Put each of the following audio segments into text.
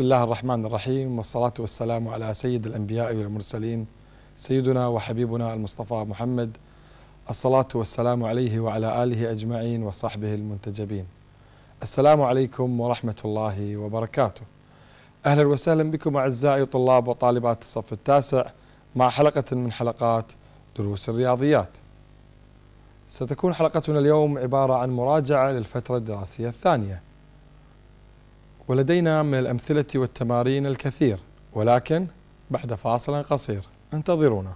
بسم الله الرحمن الرحيم والصلاة والسلام على سيد الأنبياء والمرسلين سيدنا وحبيبنا المصطفى محمد الصلاة والسلام عليه وعلى آله أجمعين وصحبه المنتجبين السلام عليكم ورحمة الله وبركاته أهلا وسهلا بكم أعزائي طلاب وطالبات الصف التاسع مع حلقة من حلقات دروس الرياضيات ستكون حلقتنا اليوم عبارة عن مراجعة للفترة الدراسية الثانية ولدينا من الأمثلة والتمارين الكثير ولكن بعد فاصل قصير انتظرونا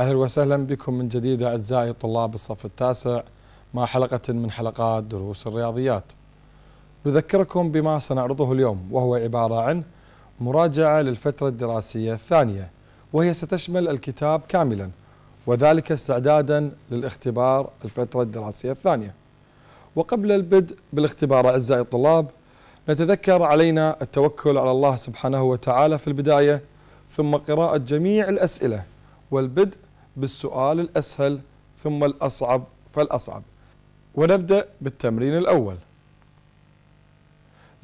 أهلا وسهلا بكم من جديد أعزائي طلاب الصف التاسع مع حلقة من حلقات دروس الرياضيات نذكركم بما سنعرضه اليوم وهو عبارة عن مراجعة للفترة الدراسية الثانية وهي ستشمل الكتاب كاملا وذلك استعدادا للاختبار الفترة الدراسية الثانية وقبل البدء بالاختبار أعزائي الطلاب نتذكر علينا التوكل على الله سبحانه وتعالى في البداية ثم قراءة جميع الأسئلة والبدء بالسؤال الأسهل ثم الأصعب فالأصعب ونبدأ بالتمرين الأول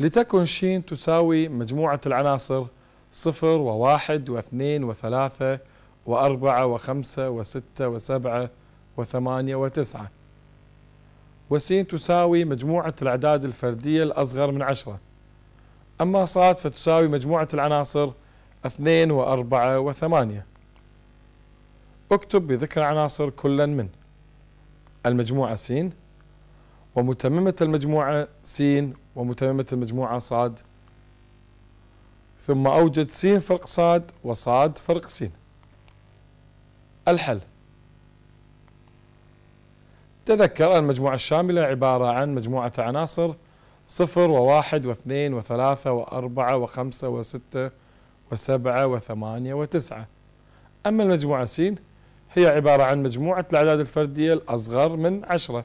لتكن ش تساوي مجموعة العناصر صفر وواحد واثنين وثلاثة وأربعة وخمسة وستة وسبعة وثمانية وتسعة وسين تساوي مجموعة الأعداد الفردية الأصغر من عشرة أما صاد فتساوي مجموعة العناصر اثنين وأربعة وثمانية اكتب بذكر عناصر كلا من المجموعة س ومتممة المجموعة س ومتممة المجموعة صاد ثم أوجد س فرق صاد وصاد فرق س الحل تذكر المجموعة الشاملة عبارة عن مجموعة عناصر صفر وواحد واثنين وثلاثة وأربعة وخمسة وستة وسبعة وثمانية وتسعة أما المجموعة سين هي عبارة عن مجموعة الأعداد الفردية الأصغر من عشرة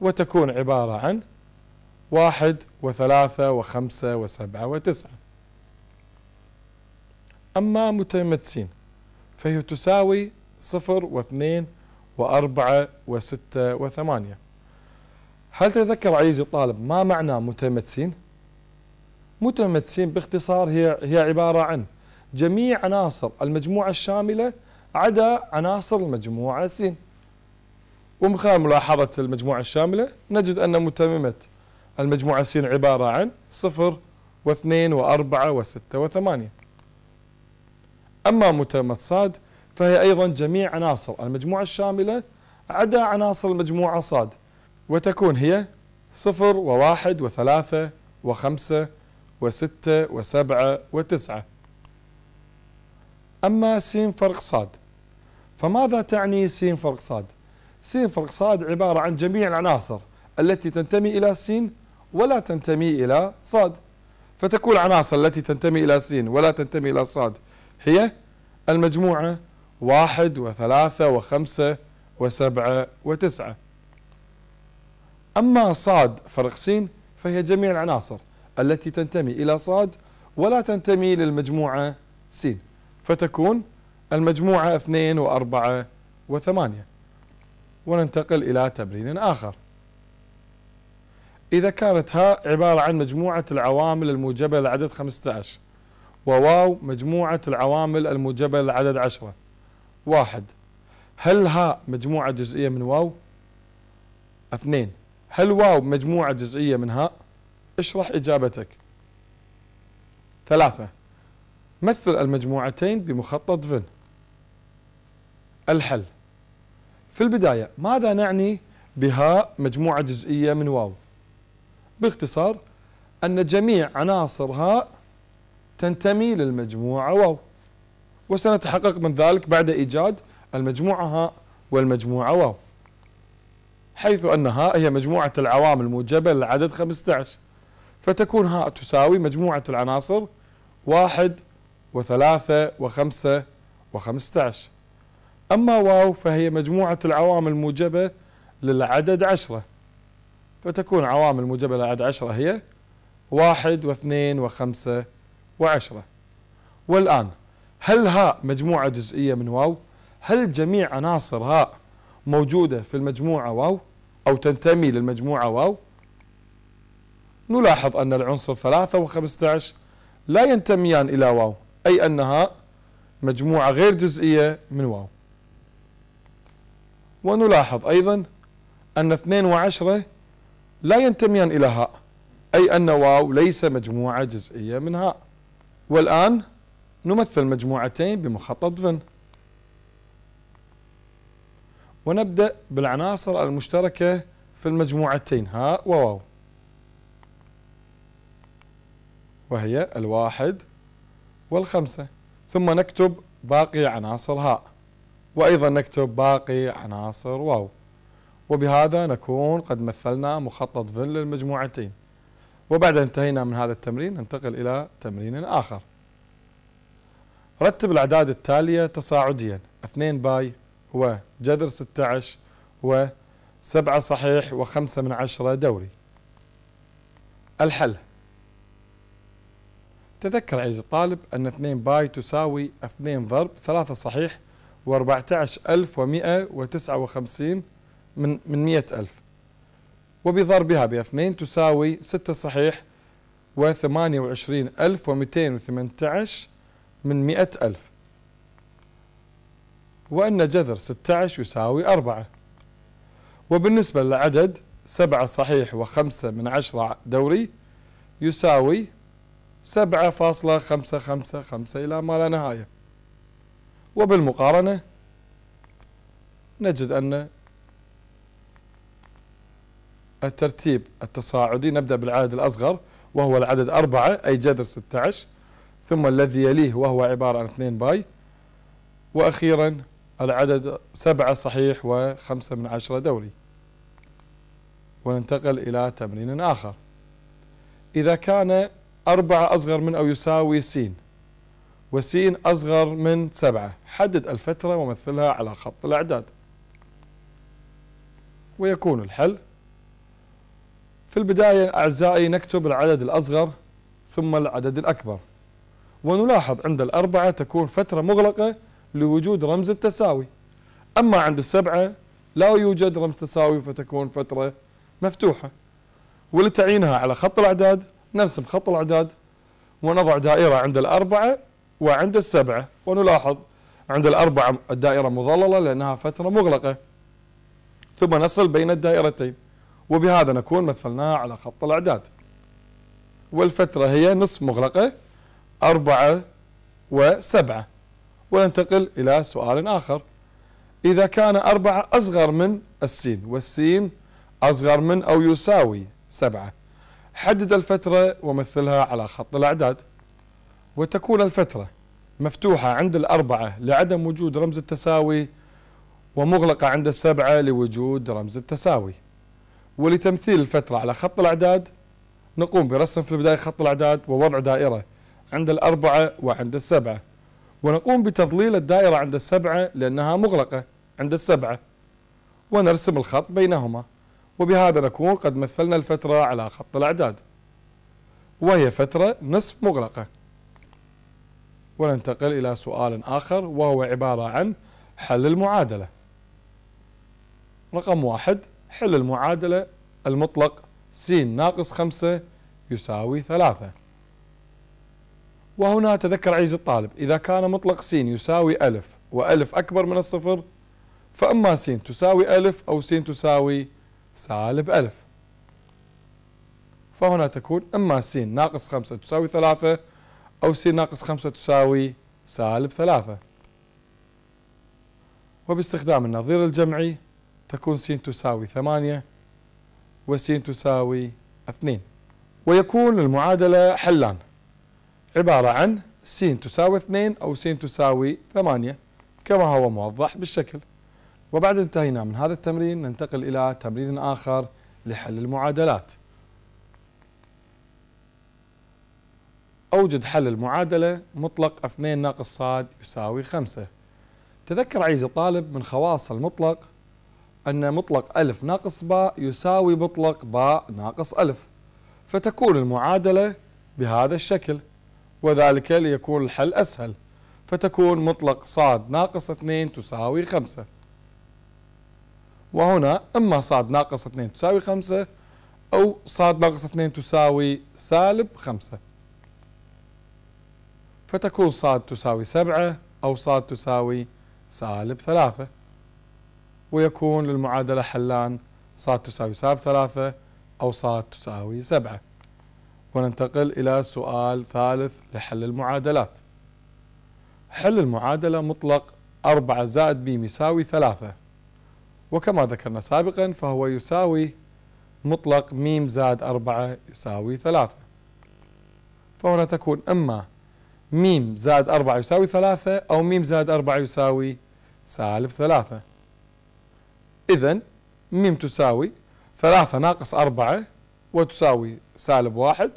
وتكون عبارة عن واحد وثلاثة وخمسة وسبعة وتسعة أما متمتسين فهي تساوي صفر واثنين وأربعة وستة وثمانية هل تذكر عزيزي الطالب ما معنى متمتسين؟ متمتسين باختصار هي هي عبارة عن جميع عناصر المجموعة الشاملة عدا عناصر المجموعة س ومن خلال ملاحظة المجموعة الشاملة نجد أن متممة المجموعة س عبارة عن صفر واثنين وأربعة وستة وثمانية أما متممة صاد فهي أيضا جميع عناصر المجموعة الشاملة عدا عناصر المجموعة صاد وتكون هي صفر وواحد وثلاثة وخمسة وستة وسبعة وتسعة أما سين فرق صاد فماذا تعني سين فرق صاد سين فرق صاد عبارة عن جميع العناصر التي تنتمي إلى سين ولا تنتمي إلى صاد فتكون العناصر التي تنتمي إلى سين ولا تنتمي إلى صاد هي المجموعة واحد وثلاثة وخمسة وسبعة وتسعة أما صاد فرق سين فهي جميع العناصر التي تنتمي إلى صاد ولا تنتمي للمجموعة سين فتكون المجموعة اثنين وأربعة وثمانية وننتقل إلى تمرين آخر إذا كانت ها عبارة عن مجموعة العوامل الموجبة لعدد 15 وواو مجموعة العوامل الموجبة لعدد 10 واحد هل ها مجموعة جزئية من واو؟ اثنين هل واو مجموعة جزئية من هاء؟ اشرح إجابتك ثلاثة مثل المجموعتين بمخطط فن الحل في البداية ماذا نعني بها مجموعة جزئية من واو باختصار أن جميع عناصر هاء تنتمي للمجموعة واو وسنتحقق من ذلك بعد إيجاد المجموعة هاء والمجموعة واو حيث أن هاء هي مجموعة العوامل الموجبة للعدد 15 فتكون هاء تساوي مجموعة العناصر واحد وثلاثة وخمسة وخمسة عشر أما واو فهي مجموعة العوامل الموجبة للعدد عشرة فتكون عوامل الموجبة للعدد عشرة هي واحد واثنين وخمسة وعشرة والآن هل هاء مجموعة جزئية من واو؟ هل جميع عناصر هاء موجودة في المجموعة واو؟ أو تنتمي للمجموعة واو؟ نلاحظ أن العنصر ثلاثة وخمسة عشر لا ينتميان إلى واو أي أنها مجموعة غير جزئية من واو ونلاحظ أيضا أن 2 و10 لا ينتميان إلى هاء أي أن واو ليس مجموعة جزئية من هاء والآن نمثل مجموعتين بمخطط فن ونبدأ بالعناصر المشتركة في المجموعتين هاء وواو وهي الواحد والخمسة ثم نكتب باقي عناصر هاء وأيضا نكتب باقي عناصر واو وبهذا نكون قد مثلنا مخطط فن للمجموعتين وبعد انتهينا من هذا التمرين ننتقل إلى تمرين آخر رتب الأعداد التالية تصاعديا 2 باي هو جذر 16 و 7 صحيح و5 من عشرة دوري الحل تذكر عزيزي الطالب أن 2 باي تساوي 2 ضرب 3 صحيح و14159 من من 100000 وبضربها باثنين تساوي 6 صحيح و28218 من 100000 وأن جذر 16 يساوي 4 وبالنسبة للعدد 7 صحيح و5 من 10 دوري يساوي 7.555 إلى ما لا نهاية وبالمقارنة نجد أن الترتيب التصاعدي نبدأ بالعدد الأصغر وهو العدد أربعة أي جذر 16 ثم الذي يليه وهو عبارة عن 2 باي وأخيرا العدد سبعة صحيح وخمسة من عشرة دوري وننتقل إلى تمرين آخر إذا كان أربعة أصغر من أو يساوي س وس أصغر من سبعة حدد الفترة ومثلها على خط الأعداد ويكون الحل في البداية أعزائي نكتب العدد الأصغر ثم العدد الأكبر ونلاحظ عند الأربعة تكون فترة مغلقة لوجود رمز التساوي أما عند السبعة لا يوجد رمز تساوي فتكون فترة مفتوحة ولتعيينها على خط الأعداد نرسم خط الإعداد ونضع دائرة عند الأربعة وعند السبعة ونلاحظ عند الأربعة الدائرة مظللة لأنها فترة مغلقة ثم نصل بين الدائرتين وبهذا نكون مثلناها على خط الأعداد والفترة هي نصف مغلقة أربعة وسبعة وننتقل إلى سؤال آخر إذا كان أربعة أصغر من السين والسين أصغر من أو يساوي سبعة حدد الفترة ومثلها على خط الأعداد وتكون الفترة مفتوحة عند الأربعة لعدم وجود رمز التساوي ومغلقة عند السبعة لوجود رمز التساوي ولتمثيل الفترة على خط الأعداد نقوم برسم في البداية خط الأعداد ووضع دائرة عند الأربعة وعند السبعة ونقوم بتظليل الدائرة عند السبعة لأنها مغلقة عند السبعة ونرسم الخط بينهما وبهذا نكون قد مثلنا الفترة على خط الأعداد وهي فترة نصف مغلقة وننتقل إلى سؤال آخر وهو عبارة عن حل المعادلة رقم واحد حل المعادلة المطلق س ناقص خمسة يساوي ثلاثة وهنا تذكر عزيزي الطالب إذا كان مطلق س يساوي ألف وألف أكبر من الصفر فأما س تساوي ألف أو س تساوي سالب ألف فهنا تكون إما س ناقص خمسة تساوي ثلاثة أو س ناقص خمسة تساوي سالب ثلاثة وباستخدام النظير الجمعي تكون س تساوي ثمانية وس تساوي اثنين ويكون المعادلة حلان عبارة عن س تساوي اثنين أو س تساوي ثمانية كما هو موضح بالشكل وبعد انتهينا من هذا التمرين ننتقل إلى تمرين آخر لحل المعادلات أوجد حل المعادلة مطلق 2 ناقص صاد يساوي 5 تذكر عزيزي الطالب من خواص المطلق أن مطلق ألف ناقص باء يساوي مطلق باء ناقص ألف فتكون المعادلة بهذا الشكل وذلك ليكون الحل أسهل فتكون مطلق صاد ناقص اثنين تساوي خمسة وهنا إما صاد ناقص 2 تساوي 5 أو صاد ناقص 2 تساوي سالب 5 فتكون صاد تساوي 7 أو صاد تساوي سالب 3 ويكون للمعادلة حلان صاد تساوي سالب 3 أو صاد تساوي 7 وننتقل إلى سؤال ثالث لحل المعادلات حل المعادلة مطلق 4 زائد ب يساوي 3 وكما ذكرنا سابقا فهو يساوي مطلق م زائد 4 يساوي 3 فهنا تكون إما م زائد 4 يساوي 3 أو م زائد 4 يساوي سالب 3 إذا م تساوي 3 ناقص 4 وتساوي سالب 1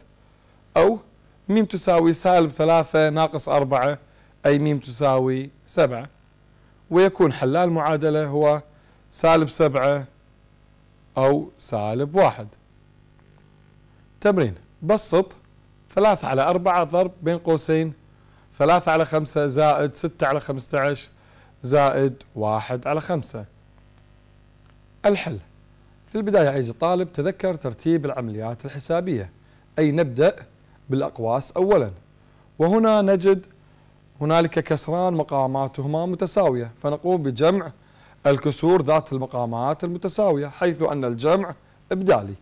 أو م تساوي سالب 3 ناقص 4 أي م تساوي 7 ويكون حل المعادلة هو سالب سبعة أو سالب واحد تمرين بسط ثلاثة على أربعة ضرب بين قوسين ثلاثة على خمسة زائد ستة على خمسة عشر زائد واحد على خمسة الحل في البداية عايز الطالب تذكر ترتيب العمليات الحسابية أي نبدأ بالأقواس أولا وهنا نجد هنالك كسران مقاماتهما متساوية فنقوم بجمع الكسور ذات المقامات المتساوية حيث أن الجمع إبدالي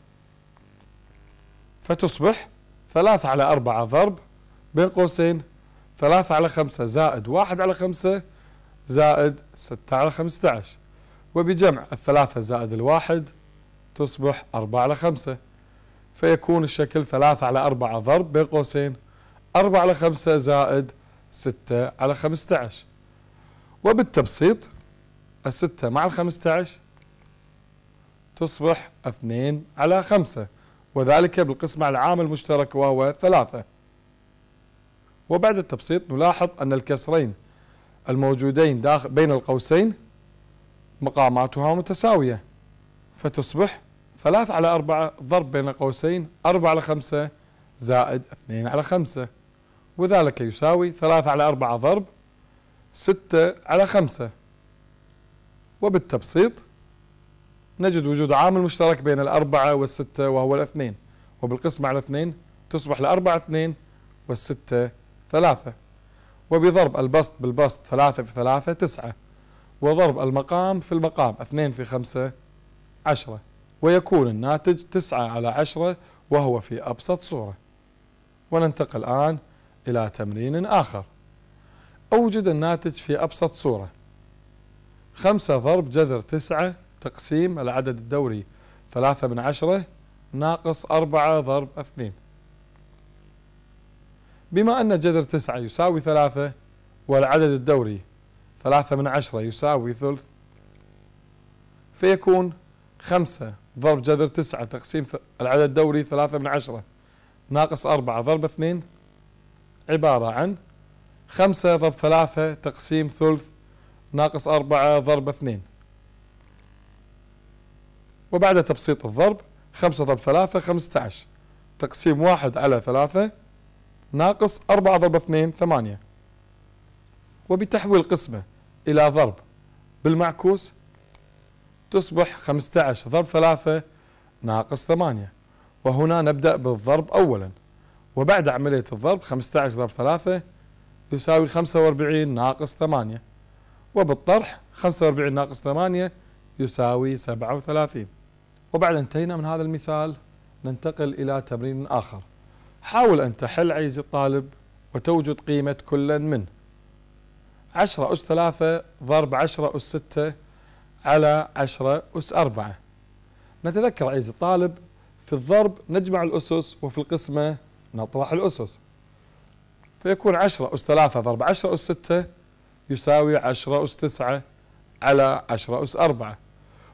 فتصبح ثلاثة على أربعة ضرب بين قوسين ثلاثة على خمسة زائد واحد على خمسة زائد ستة على خمسة عشر وبجمع الثلاثة زائد الواحد تصبح أربعة على خمسة فيكون الشكل ثلاثة على أربعة ضرب بين قوسين أربعة على خمسة زائد ستة على خمسة عشر وبالتبسيط الستة مع الخمسة عشر تصبح اثنين على خمسة وذلك بالقسمة العام المشترك وهو ثلاثة وبعد التبسيط نلاحظ أن الكسرين الموجودين داخل بين القوسين مقاماتها متساوية فتصبح ثلاث على أربعة ضرب بين قوسين أربعة على خمسة زائد اثنين على خمسة وذلك يساوي ثلاثة على أربعة ضرب ستة على خمسة وبالتبسيط نجد وجود عامل مشترك بين الأربعة والستة وهو الاثنين وبالقسمة على اثنين تصبح الأربعة اثنين والستة ثلاثة وبضرب البسط بالبسط ثلاثة في ثلاثة تسعة وضرب المقام في المقام اثنين في خمسة عشرة ويكون الناتج تسعة على عشرة وهو في أبسط صورة وننتقل الآن إلى تمرين آخر أوجد الناتج في أبسط صورة خمسة ضرب جذر تسعة تقسيم العدد الدوري ثلاثة من عشرة ناقص أربعة ضرب اثنين بما أن جذر تسعة يساوي ثلاثة والعدد الدوري ثلاثة من عشرة يساوي ثلث فيكون خمسة ضرب جذر تسعة تقسيم العدد الدوري ثلاثة من عشرة ناقص أربعة ضرب اثنين عبارة عن خمسة ضرب ثلاثة تقسيم ثلث ناقص أربعة ضرب اثنين وبعد تبسيط الضرب خمسة ضرب ثلاثة خمسة عشر تقسيم واحد على ثلاثة ناقص أربعة ضرب اثنين ثمانية وبتحويل قسمة إلى ضرب بالمعكوس تصبح 15 ضرب 3 ناقص 8 وهنا نبدأ بالضرب أولا وبعد عملية الضرب 15 ضرب 3 يساوي 45 ناقص 8 وبالطرح 45 ناقص 8 يساوي 37 وبعد انتهينا من هذا المثال ننتقل إلى تمرين آخر حاول أن تحل عزيزي الطالب وتوجد قيمة كل من 10 أس 3 ضرب 10 أس 6 على 10 أس 4 نتذكر عزيزي الطالب في الضرب نجمع الأسس وفي القسمة نطرح الأسس فيكون 10 أس 3 ضرب 10 أس 6 يساوي 10 أس 9 على 10 أس 4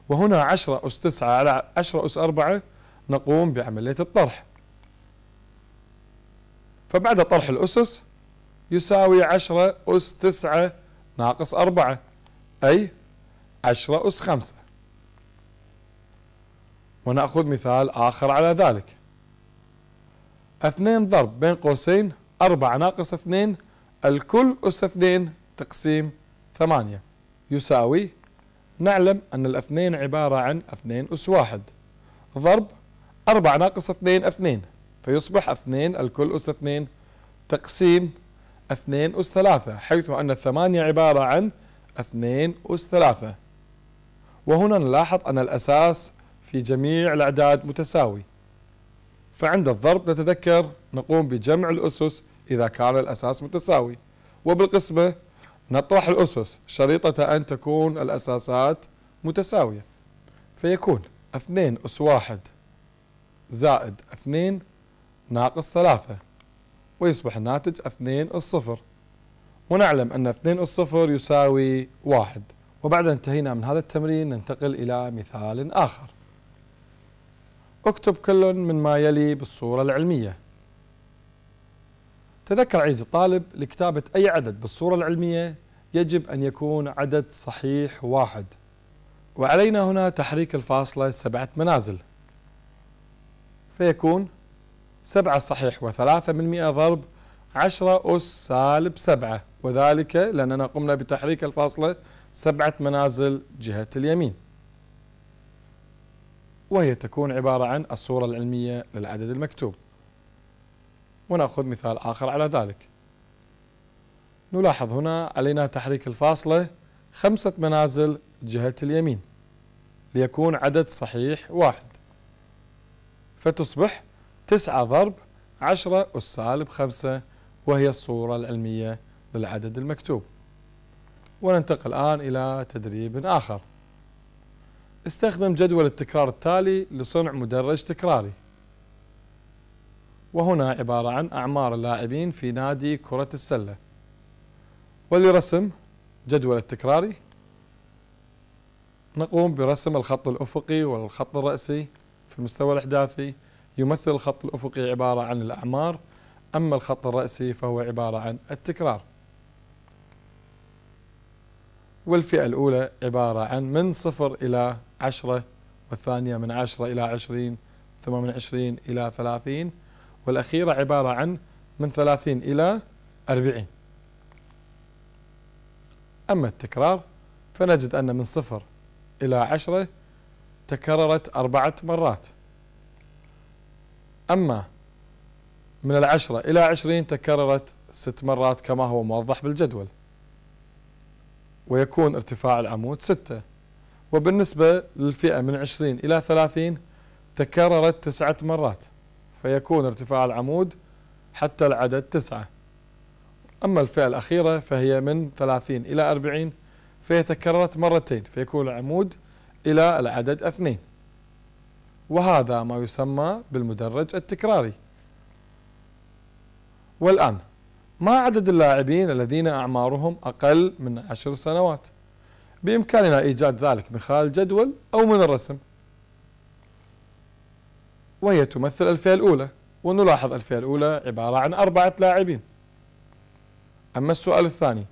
وهنا 10 أس 9 على 10 أس 4 نقوم بعملية الطرح فبعد طرح الأسس يساوي 10 أس 9 ناقص 4 أي 10 أس 5 ونأخذ مثال آخر على ذلك 2 ضرب بين قوسين 4 ناقص 2 الكل أس 2 تقسيم ثمانية يساوي نعلم أن الاثنين عبارة عن اثنين أس واحد ضرب أربعة ناقص اثنين اثنين فيصبح اثنين الكل أس اثنين تقسيم اثنين أس ثلاثة حيث أن الثمانية عبارة عن اثنين أس ثلاثة وهنا نلاحظ أن الأساس في جميع الأعداد متساوي فعند الضرب نتذكر نقوم بجمع الأسس إذا كان الأساس متساوي وبالقسمة نطرح الأسس شريطة أن تكون الأساسات متساوية فيكون اثنين أس واحد زائد اثنين ناقص ثلاثة ويصبح الناتج اثنين أس صفر ونعلم أن اثنين أس صفر يساوي واحد وبعد انتهينا من هذا التمرين ننتقل إلى مثال آخر اكتب كل مما يلي بالصورة العلمية تذكر عزيزي الطالب لكتابة أي عدد بالصورة العلمية يجب أن يكون عدد صحيح واحد وعلينا هنا تحريك الفاصلة سبعة منازل فيكون سبعة صحيح وثلاثة مئة ضرب عشرة أس سالب سبعة وذلك لأننا قمنا بتحريك الفاصلة سبعة منازل جهة اليمين وهي تكون عبارة عن الصورة العلمية للعدد المكتوب ونأخذ مثال آخر على ذلك نلاحظ هنا علينا تحريك الفاصلة خمسة منازل جهة اليمين ليكون عدد صحيح واحد فتصبح تسعة ضرب عشرة أس سالب خمسة وهي الصورة العلمية للعدد المكتوب وننتقل الآن إلى تدريب آخر استخدم جدول التكرار التالي لصنع مدرج تكراري وهنا عبارة عن أعمار اللاعبين في نادي كرة السلة ولرسم جدول التكراري نقوم برسم الخط الأفقي والخط الرأسي في المستوى الأحداثي يمثل الخط الأفقي عبارة عن الأعمار أما الخط الرأسي فهو عبارة عن التكرار والفئة الأولى عبارة عن من صفر إلى عشرة والثانية من عشرة إلى عشرين ثم من عشرين إلى ثلاثين والأخيرة عبارة عن من ثلاثين إلى أربعين أما التكرار فنجد أن من صفر إلى عشرة تكررت أربعة مرات أما من العشرة إلى عشرين تكررت ست مرات كما هو موضح بالجدول ويكون ارتفاع العمود ستة وبالنسبة للفئة من عشرين إلى ثلاثين تكررت تسعة مرات فيكون ارتفاع العمود حتى العدد تسعة أما الفئة الأخيرة فهي من 30 إلى 40 فيتكررت تكررت مرتين فيكون العمود إلى العدد اثنين وهذا ما يسمى بالمدرج التكراري والآن ما عدد اللاعبين الذين أعمارهم أقل من عشر سنوات بإمكاننا إيجاد ذلك من خلال جدول أو من الرسم وهي تمثل الفئة الأولى ونلاحظ الفئة الأولى عبارة عن أربعة لاعبين أما السؤال الثاني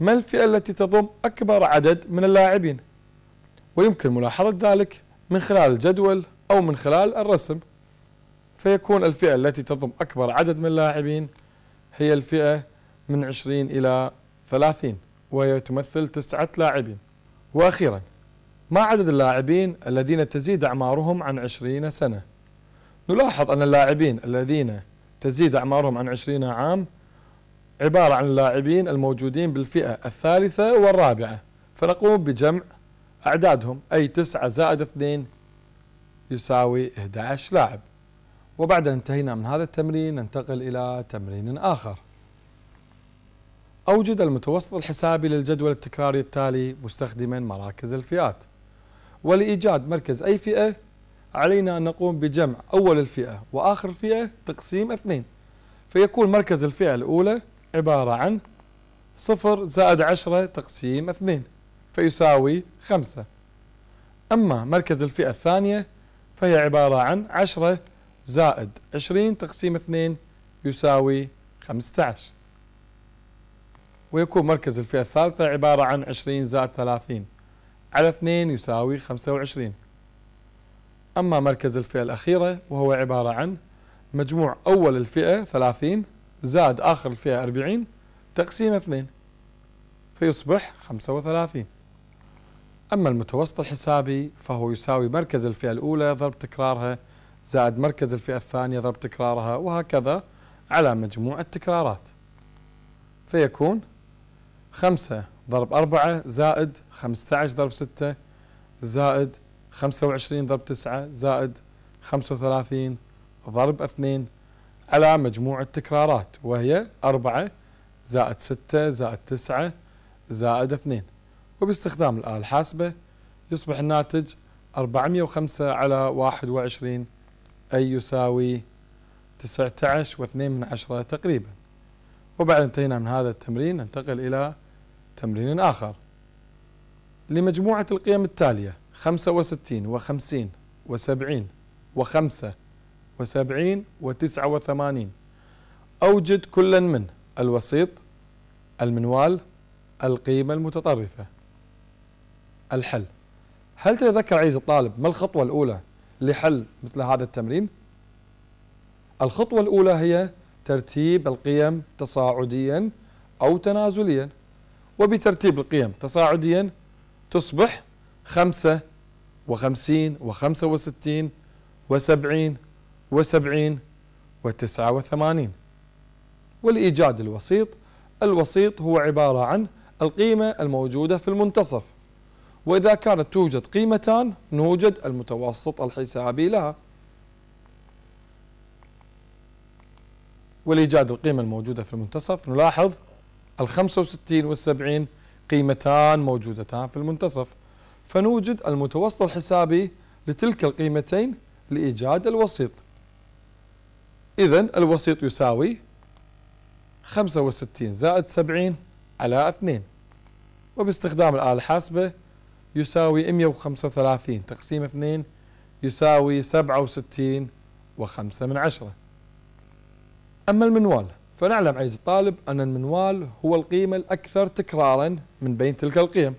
ما الفئة التي تضم أكبر عدد من اللاعبين ويمكن ملاحظة ذلك من خلال الجدول أو من خلال الرسم فيكون الفئة التي تضم أكبر عدد من اللاعبين هي الفئة من 20 إلى 30 وهي تمثل تسعة لاعبين وأخيرا ما عدد اللاعبين الذين تزيد أعمارهم عن 20 سنة؟ نلاحظ أن اللاعبين الذين تزيد أعمارهم عن 20 عام عبارة عن اللاعبين الموجودين بالفئة الثالثة والرابعة فنقوم بجمع أعدادهم أي 9 زائد 2 يساوي 11 لاعب وبعد أن انتهينا من هذا التمرين ننتقل إلى تمرين آخر أوجد المتوسط الحسابي للجدول التكراري التالي مستخدما مراكز الفئات ولإيجاد مركز أي فئة علينا أن نقوم بجمع أول الفئة وآخر الفئة تقسيم اثنين فيكون مركز الفئة الأولى عبارة عن صفر زائد عشرة تقسيم اثنين فيساوي خمسة أما مركز الفئة الثانية فهي عبارة عن عشرة زائد عشرين تقسيم اثنين يساوي خمسة عشر ويكون مركز الفئة الثالثة عبارة عن عشرين زائد ثلاثين على اثنين يساوي خمسة وعشرين أما مركز الفئة الأخيرة وهو عبارة عن مجموع أول الفئة 30 زاد آخر الفئة 40 تقسيم 2 فيصبح 35 أما المتوسط الحسابي فهو يساوي مركز الفئة الأولى ضرب تكرارها زائد مركز الفئة الثانية ضرب تكرارها وهكذا على مجموع التكرارات فيكون 5 ضرب 4 زائد 15 ضرب 6 زائد 25 ضرب 9 زائد 35 ضرب 2 على مجموع التكرارات وهي 4 زائد 6 زائد 9 زائد 2 وباستخدام الآلة الحاسبة يصبح الناتج 405 على 21 أي يساوي 19 و2 من عشرة تقريبا وبعد انتهينا من هذا التمرين ننتقل إلى تمرين آخر لمجموعة القيم التالية خمسة وستين وخمسين وسبعين وخمسة وسبعين وتسعة وثمانين أوجد كلا من الوسيط المنوال القيمة المتطرفة الحل هل تتذكر عزيزي الطالب ما الخطوة الأولى لحل مثل هذا التمرين؟ الخطوة الأولى هي ترتيب القيم تصاعديا أو تنازليا وبترتيب القيم تصاعديا تصبح خمسة وخمسين وخمسة وستين وسبعين وسبعين وتسعة وثمانين والإيجاد الوسيط الوسيط هو عبارة عن القيمة الموجودة في المنتصف وإذا كانت توجد قيمتان نوجد المتوسط الحسابي لها ولإيجاد القيمة الموجودة في المنتصف نلاحظ الخمسة 65 والسبعين 70 قيمتان موجودتان في المنتصف فنوجد المتوسط الحسابي لتلك القيمتين لإيجاد الوسيط إذا الوسيط يساوي 65 زائد 70 على 2 وباستخدام الآلة الحاسبة يساوي 135 تقسيم 2 يساوي 67 و5 من عشرة أما المنوال فنعلم عزيزي الطالب أن المنوال هو القيمة الأكثر تكرارا من بين تلك القيم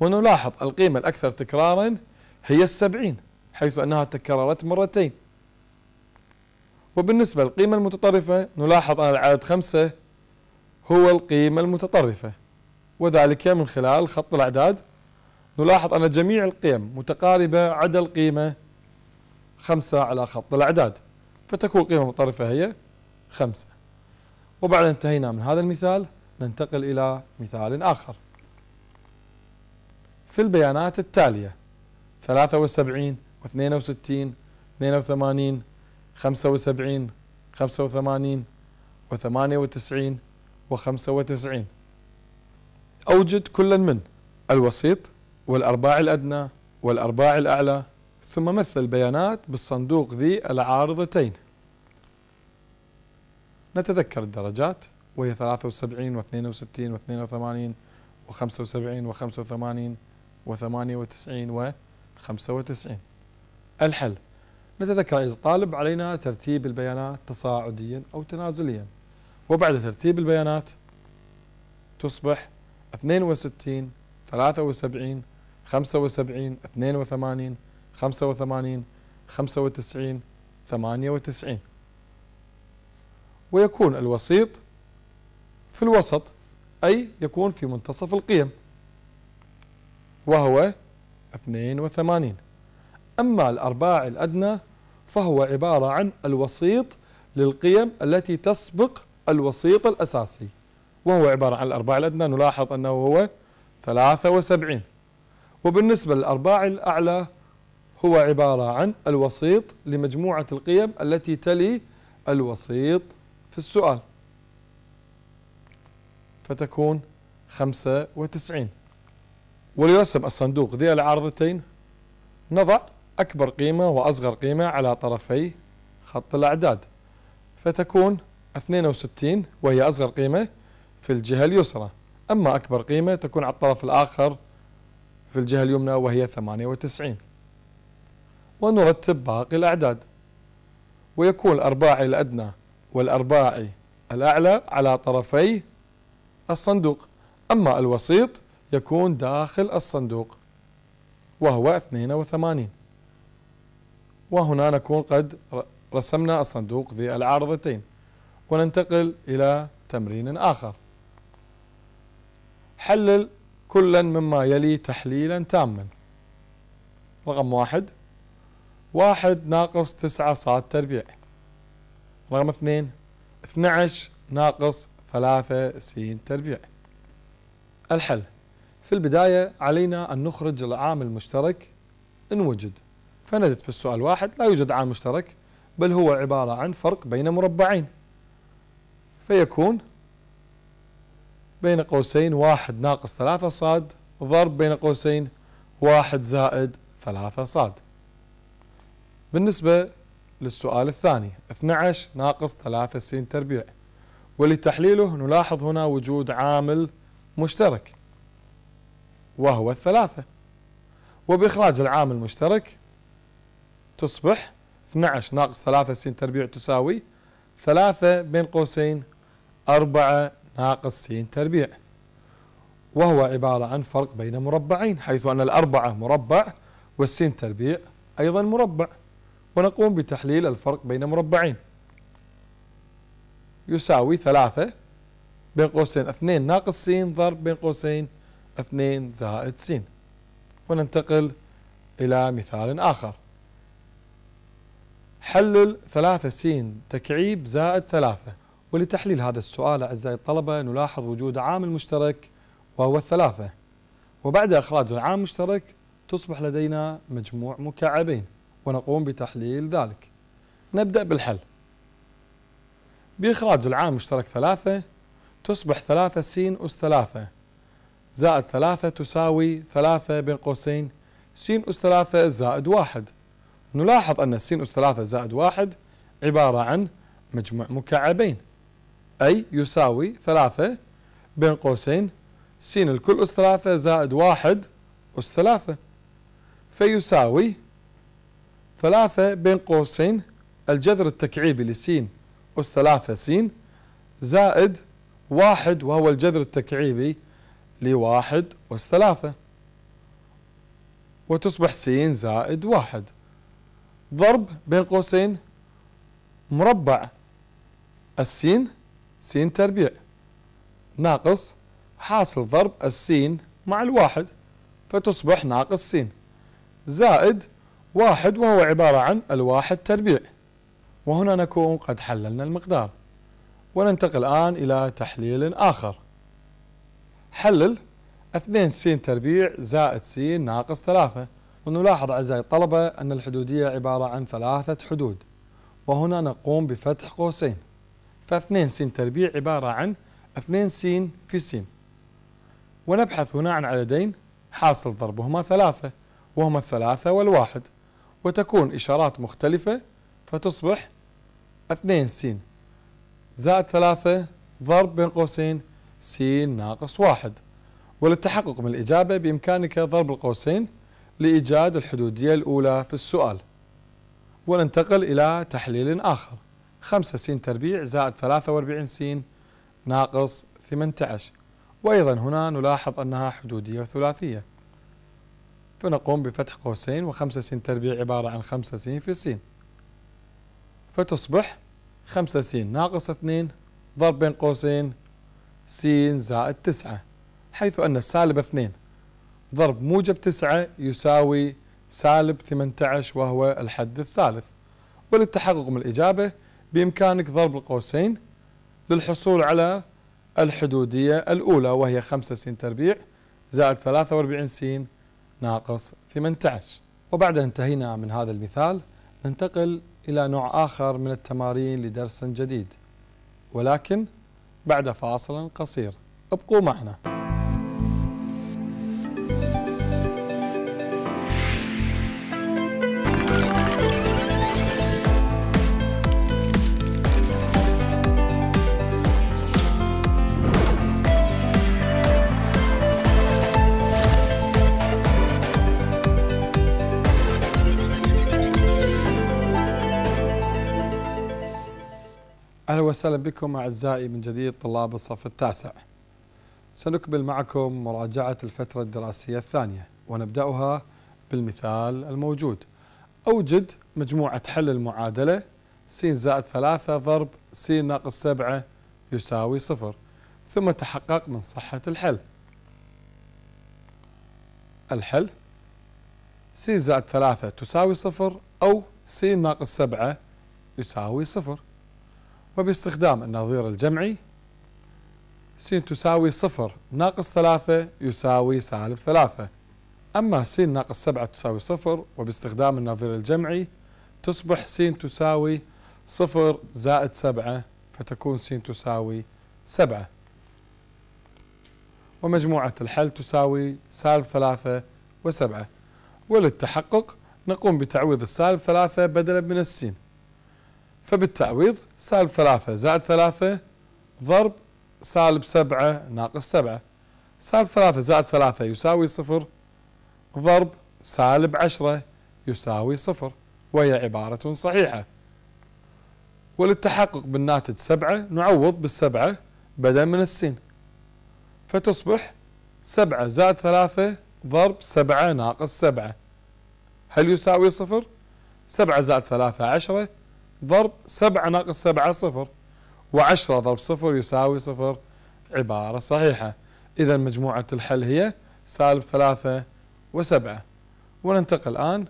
ونلاحظ القيمة الأكثر تكرارا هي السبعين حيث أنها تكررت مرتين وبالنسبة للقيمة المتطرفة نلاحظ أن العدد خمسة هو القيمة المتطرفة وذلك من خلال خط الأعداد نلاحظ أن جميع القيم متقاربة عدا القيمة خمسة على خط الأعداد فتكون القيمة المتطرفة هي خمسة وبعد أن انتهينا من هذا المثال ننتقل إلى مثال آخر في البيانات التالية 73 و62 82 75 85 و98 و95 أوجد كل من الوسيط والأرباع الأدنى والأرباع الأعلى ثم مثل البيانات بالصندوق ذي العارضتين نتذكر الدرجات وهي 73 و62 و82 و75 و85 و98 و95 الحل نتذكر إذا طالب علينا ترتيب البيانات تصاعديا أو تنازليا وبعد ترتيب البيانات تصبح 62 73 75 82 85 95 98 ويكون الوسيط في الوسط أي يكون في منتصف القيم وهو 82 أما الأرباع الأدنى فهو عبارة عن الوسيط للقيم التي تسبق الوسيط الأساسي وهو عبارة عن الأرباع الأدنى نلاحظ أنه هو 73 وبالنسبة للأرباع الأعلى هو عبارة عن الوسيط لمجموعة القيم التي تلي الوسيط في السؤال فتكون 95 وليرسم الصندوق ذي العارضتين نضع أكبر قيمة وأصغر قيمة على طرفي خط الأعداد فتكون 62 وهي أصغر قيمة في الجهة اليسرى أما أكبر قيمة تكون على الطرف الآخر في الجهة اليمنى وهي 98 ونرتب باقي الأعداد ويكون الأرباعي الأدنى والأرباعي الأعلى على طرفي الصندوق أما الوسيط يكون داخل الصندوق وهو 82 وهنا نكون قد رسمنا الصندوق ذي العارضتين وننتقل إلى تمرين آخر حلل كلا مما يلي تحليلا تاما رقم واحد واحد ناقص تسعة صاد تربيع رقم اثنين اثنى عشر ناقص ثلاثة سين تربيع الحل في البداية علينا أن نخرج العامل المشترك إن وجد فنجد في السؤال واحد لا يوجد عامل مشترك بل هو عبارة عن فرق بين مربعين فيكون بين قوسين واحد ناقص ثلاثة صاد ضرب بين قوسين واحد زائد ثلاثة صاد بالنسبة للسؤال الثاني 12 ناقص 3 س تربيع ولتحليله نلاحظ هنا وجود عامل مشترك وهو الثلاثة وبإخراج العامل المشترك تصبح 12 ناقص 3 س تربيع تساوي 3 بين قوسين 4 ناقص س تربيع وهو عبارة عن فرق بين مربعين حيث أن الأربعة مربع والسين تربيع أيضا مربع ونقوم بتحليل الفرق بين مربعين يساوي ثلاثة بين قوسين اثنين ناقص س ضرب بين قوسين 2 زائد س وننتقل إلى مثال آخر حلل 3 س تكعيب زائد 3 ولتحليل هذا السؤال أعزائي الطلبة نلاحظ وجود عامل مشترك وهو الثلاثة وبعد إخراج العام المشترك تصبح لدينا مجموع مكعبين ونقوم بتحليل ذلك نبدأ بالحل بإخراج العام المشترك ثلاثة تصبح ثلاثة س أس ثلاثة زائد ثلاثة تساوي ثلاثة بين قوسين سين أس ثلاثة زائد واحد نلاحظ أن سين أس ثلاثة زائد واحد عبارة عن مجموع مكعبين أي يساوي ثلاثة بين قوسين سين الكل أس ثلاثة زائد واحد أس ثلاثة فيساوي ثلاثة بين قوسين الجذر التكعيبي لسين أس ثلاثة سين زائد واحد وهو الجذر التكعيبي لواحد أس ثلاثة وتصبح س زائد واحد ضرب بين قوسين مربع السين سين تربيع ناقص حاصل ضرب السين مع الواحد فتصبح ناقص سين زائد واحد وهو عبارة عن الواحد تربيع وهنا نكون قد حللنا المقدار وننتقل الآن إلى تحليل آخر حلل 2 س تربيع زائد س ناقص 3 ونلاحظ أعزائي الطلبة أن الحدودية عبارة عن ثلاثة حدود وهنا نقوم بفتح قوسين ف2 س تربيع عبارة عن 2 س في س ونبحث هنا عن عددين حاصل ضربهما ثلاثة وهما الثلاثة والواحد وتكون إشارات مختلفة فتصبح 2 س زائد 3 ضرب بين قوسين س ناقص واحد وللتحقق من الإجابة بإمكانك ضرب القوسين لإيجاد الحدودية الأولى في السؤال وننتقل إلى تحليل آخر 5 س تربيع زائد 43 س ناقص 18 وأيضا هنا نلاحظ أنها حدودية ثلاثية فنقوم بفتح قوسين و5 س تربيع عبارة عن 5 س في س فتصبح 5 س ناقص 2 ضرب بين قوسين س زائد 9 حيث أن السالب 2 ضرب موجب 9 يساوي سالب 18 وهو الحد الثالث وللتحقق من الإجابة بإمكانك ضرب القوسين للحصول على الحدودية الأولى وهي 5 س تربيع زائد 43 س ناقص 18 وبعد أن انتهينا من هذا المثال ننتقل إلى نوع آخر من التمارين لدرس جديد ولكن بعد فاصل قصير ابقوا معنا أهلا وسهلا بكم أعزائي من جديد طلاب الصف التاسع سنكمل معكم مراجعة الفترة الدراسية الثانية ونبدأها بالمثال الموجود أوجد مجموعة حل المعادلة س زائد ثلاثة ضرب س ناقص سبعة يساوي صفر ثم تحقق من صحة الحل الحل س زائد ثلاثة تساوي صفر أو س ناقص سبعة يساوي صفر وباستخدام النظير الجمعي س تساوي صفر ناقص ثلاثة يساوي سالب ثلاثة أما س ناقص سبعة تساوي صفر وباستخدام النظير الجمعي تصبح س تساوي صفر زائد سبعة فتكون س تساوي سبعة ومجموعة الحل تساوي سالب ثلاثة وسبعة وللتحقق نقوم بتعويض السالب ثلاثة بدلا من السين فبالتعويض سالب ثلاثة زائد ثلاثة ضرب سالب سبعة ناقص سبعة سالب ثلاثة زائد ثلاثة يساوي صفر ضرب سالب عشرة يساوي صفر وهي عبارة صحيحة وللتحقق بالناتج سبعة نعوض بالسبعة بدلا من السين فتصبح سبعة زائد ثلاثة ضرب سبعة ناقص سبعة هل يساوي صفر؟ سبعة زائد ثلاثة عشرة ضرب سبعة ناقص سبعة صفر وعشرة ضرب صفر يساوي صفر عبارة صحيحة إذا مجموعة الحل هي سالب ثلاثة وسبعة وننتقل الآن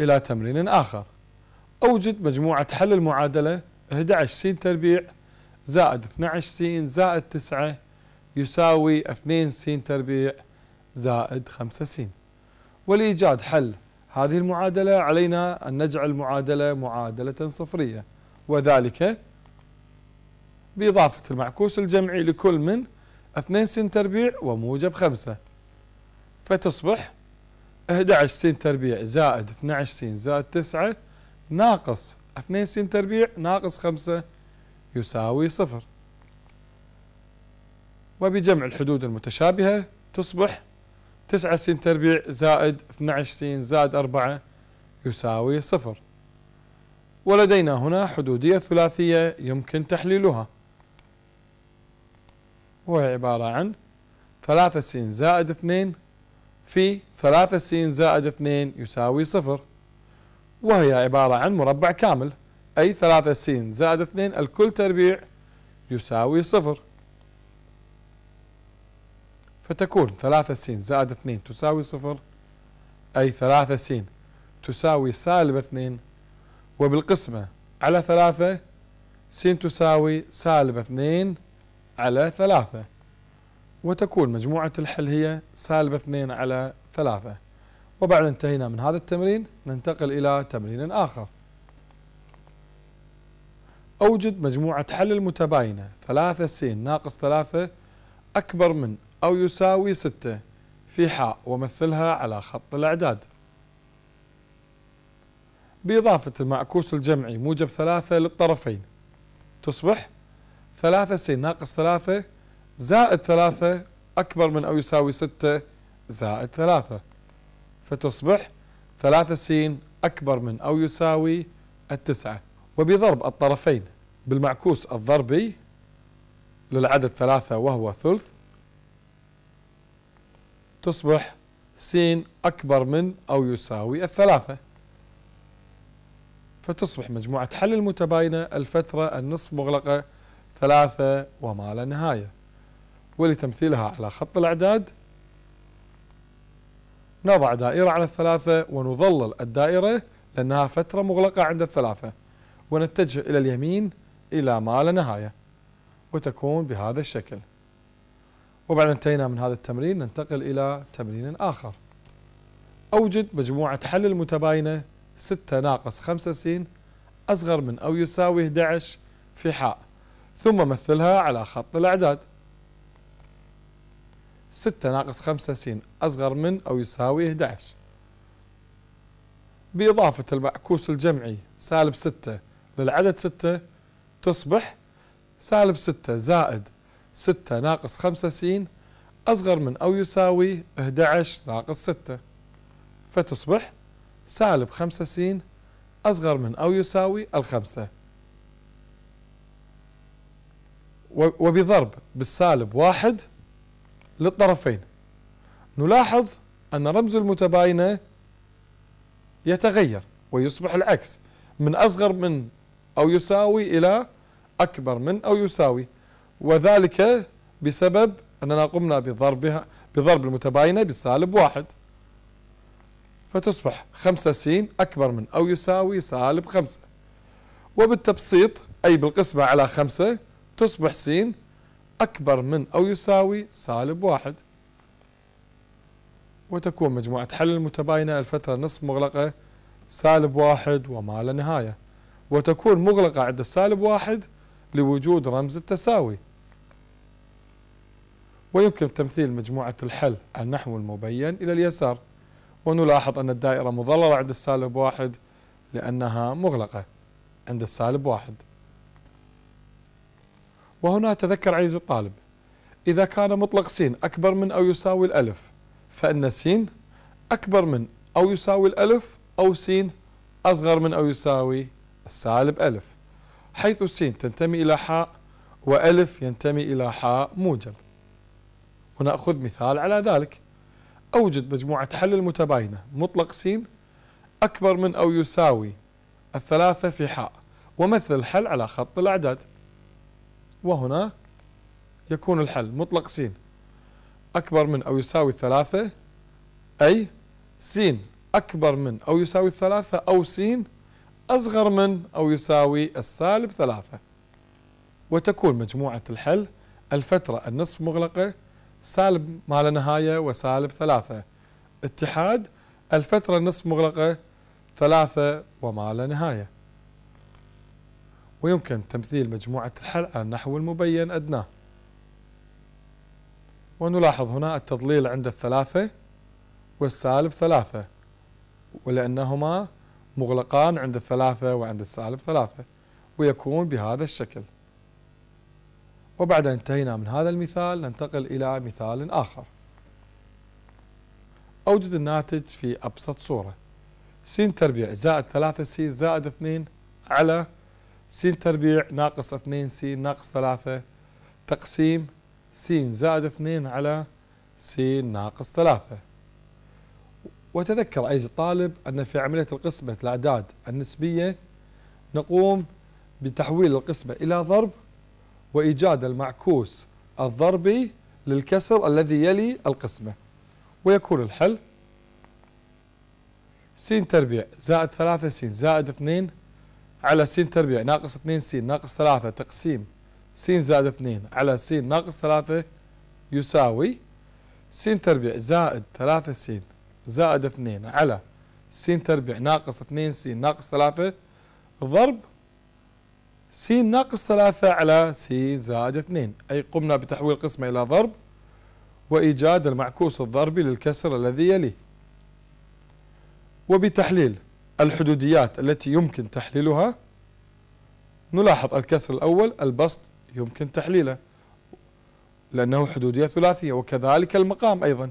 إلى تمرين آخر أوجد مجموعة حل المعادلة 11 س تربيع زائد 12 س زائد 9 يساوي 2 س تربيع زائد 5 س ولإيجاد حل هذه المعادلة علينا أن نجعل المعادلة معادلة صفرية وذلك بإضافة المعكوس الجمعي لكل من 2 سنت تربيع وموجب 5 فتصبح 11 سنت تربيع زائد 12 سين زائد 9 ناقص 2 سنت تربيع ناقص 5 يساوي صفر وبجمع الحدود المتشابهة تصبح 9 سين تربيع زائد 12 سين زائد 4 يساوي صفر ولدينا هنا حدودية ثلاثية يمكن تحليلها وهي عبارة عن 3 سين زائد 2 في 3 سين زائد 2 يساوي صفر وهي عبارة عن مربع كامل أي 3 سين زائد 2 الكل تربيع يساوي صفر فتكون ثلاثة س زائد اثنين تساوي صفر أي ثلاثة س تساوي سالب اثنين وبالقسمة على ثلاثة س تساوي سالب اثنين على ثلاثة وتكون مجموعة الحل هي سالب اثنين على ثلاثة وبعد انتهينا من هذا التمرين ننتقل إلى تمرين آخر أوجد مجموعة حل المتباينة ثلاثة س ناقص ثلاثة أكبر من أو يساوي ستة في حاء ومثلها على خط الأعداد بإضافة المعكوس الجمعي موجب ثلاثة للطرفين تصبح ثلاثة س ناقص ثلاثة زائد ثلاثة أكبر من أو يساوي ستة زائد ثلاثة فتصبح ثلاثة س أكبر من أو يساوي التسعة وبضرب الطرفين بالمعكوس الضربي للعدد ثلاثة وهو ثلث تصبح س أكبر من أو يساوي الثلاثة فتصبح مجموعة حل المتباينة الفترة النصف مغلقة ثلاثة وما لا نهاية ولتمثيلها على خط الأعداد نضع دائرة على الثلاثة ونظلل الدائرة لأنها فترة مغلقة عند الثلاثة ونتجه إلى اليمين إلى ما لا نهاية وتكون بهذا الشكل وبعد انتهينا من هذا التمرين ننتقل إلى تمرين آخر أوجد مجموعة حل المتباينة 6 ناقص 5 س أصغر من أو يساوي 11 في حاء ثم مثلها على خط الأعداد 6 ناقص 5 س أصغر من أو يساوي 11 بإضافة المعكوس الجمعي سالب 6 للعدد 6 تصبح سالب 6 زائد 6 ناقص 5 س أصغر من أو يساوي 11 ناقص 6 فتصبح سالب 5 س أصغر من أو يساوي الخمسة وبضرب بالسالب واحد للطرفين نلاحظ أن رمز المتباينة يتغير ويصبح العكس من أصغر من أو يساوي إلى أكبر من أو يساوي وذلك بسبب أننا قمنا بضربها بضرب المتباينة بالسالب واحد فتصبح خمسة سين أكبر من أو يساوي سالب خمسة وبالتبسيط أي بالقسمة على خمسة تصبح سين أكبر من أو يساوي سالب واحد وتكون مجموعة حل المتباينة الفترة نصف مغلقة سالب واحد وما لا نهاية وتكون مغلقة عند السالب واحد لوجود رمز التساوي ويمكن تمثيل مجموعة الحل النحو المبين إلى اليسار ونلاحظ أن الدائرة مظللة عند السالب واحد لأنها مغلقة عند السالب واحد وهنا تذكر عزيزي الطالب إذا كان مطلق س أكبر من أو يساوي الألف فإن س أكبر من أو يساوي الألف أو س أصغر من أو يساوي السالب ألف حيث س تنتمي إلى حاء وألف ينتمي إلى حاء موجب ونأخذ مثال على ذلك أوجد مجموعة حل المتباينة مطلق س أكبر من أو يساوي الثلاثة في حاء ومثل الحل على خط الأعداد وهنا يكون الحل مطلق س أكبر من أو يساوي الثلاثة أي س أكبر من أو يساوي الثلاثة أو س أصغر من أو يساوي السالب ثلاثة وتكون مجموعة الحل الفترة النصف مغلقة سالب ما لا نهاية وسالب ثلاثة اتحاد الفترة النصف مغلقة ثلاثة وما لا نهاية ويمكن تمثيل مجموعة الحل على النحو المبين أدناه ونلاحظ هنا التضليل عند الثلاثة والسالب ثلاثة ولأنهما مغلقان عند الثلاثة وعند السالب ثلاثة ويكون بهذا الشكل وبعد أن انتهينا من هذا المثال ننتقل إلى مثال آخر أوجد الناتج في أبسط صورة س تربيع زائد 3 س زائد 2 على س تربيع ناقص 2 س ناقص 3 تقسيم س زائد 2 على س ناقص 3 وتذكر أيز الطالب أن في عملية القسمة الأعداد النسبية نقوم بتحويل القسمة إلى ضرب وإيجاد المعكوس الضربي للكسر الذي يلي القسمة ويكون الحل س تربيع زائد 3 س زائد 2 على س تربيع ناقص 2 س ناقص 3 تقسيم س زائد 2 على س ناقص 3 يساوي س تربيع زائد 3 س زائد 2 على س تربيع ناقص 2 س ناقص 3 ضرب س ناقص ثلاثة على س زائد اثنين أي قمنا بتحويل قسمة إلى ضرب وإيجاد المعكوس الضربي للكسر الذي يليه وبتحليل الحدوديات التي يمكن تحليلها نلاحظ الكسر الأول البسط يمكن تحليله لأنه حدودية ثلاثية وكذلك المقام أيضا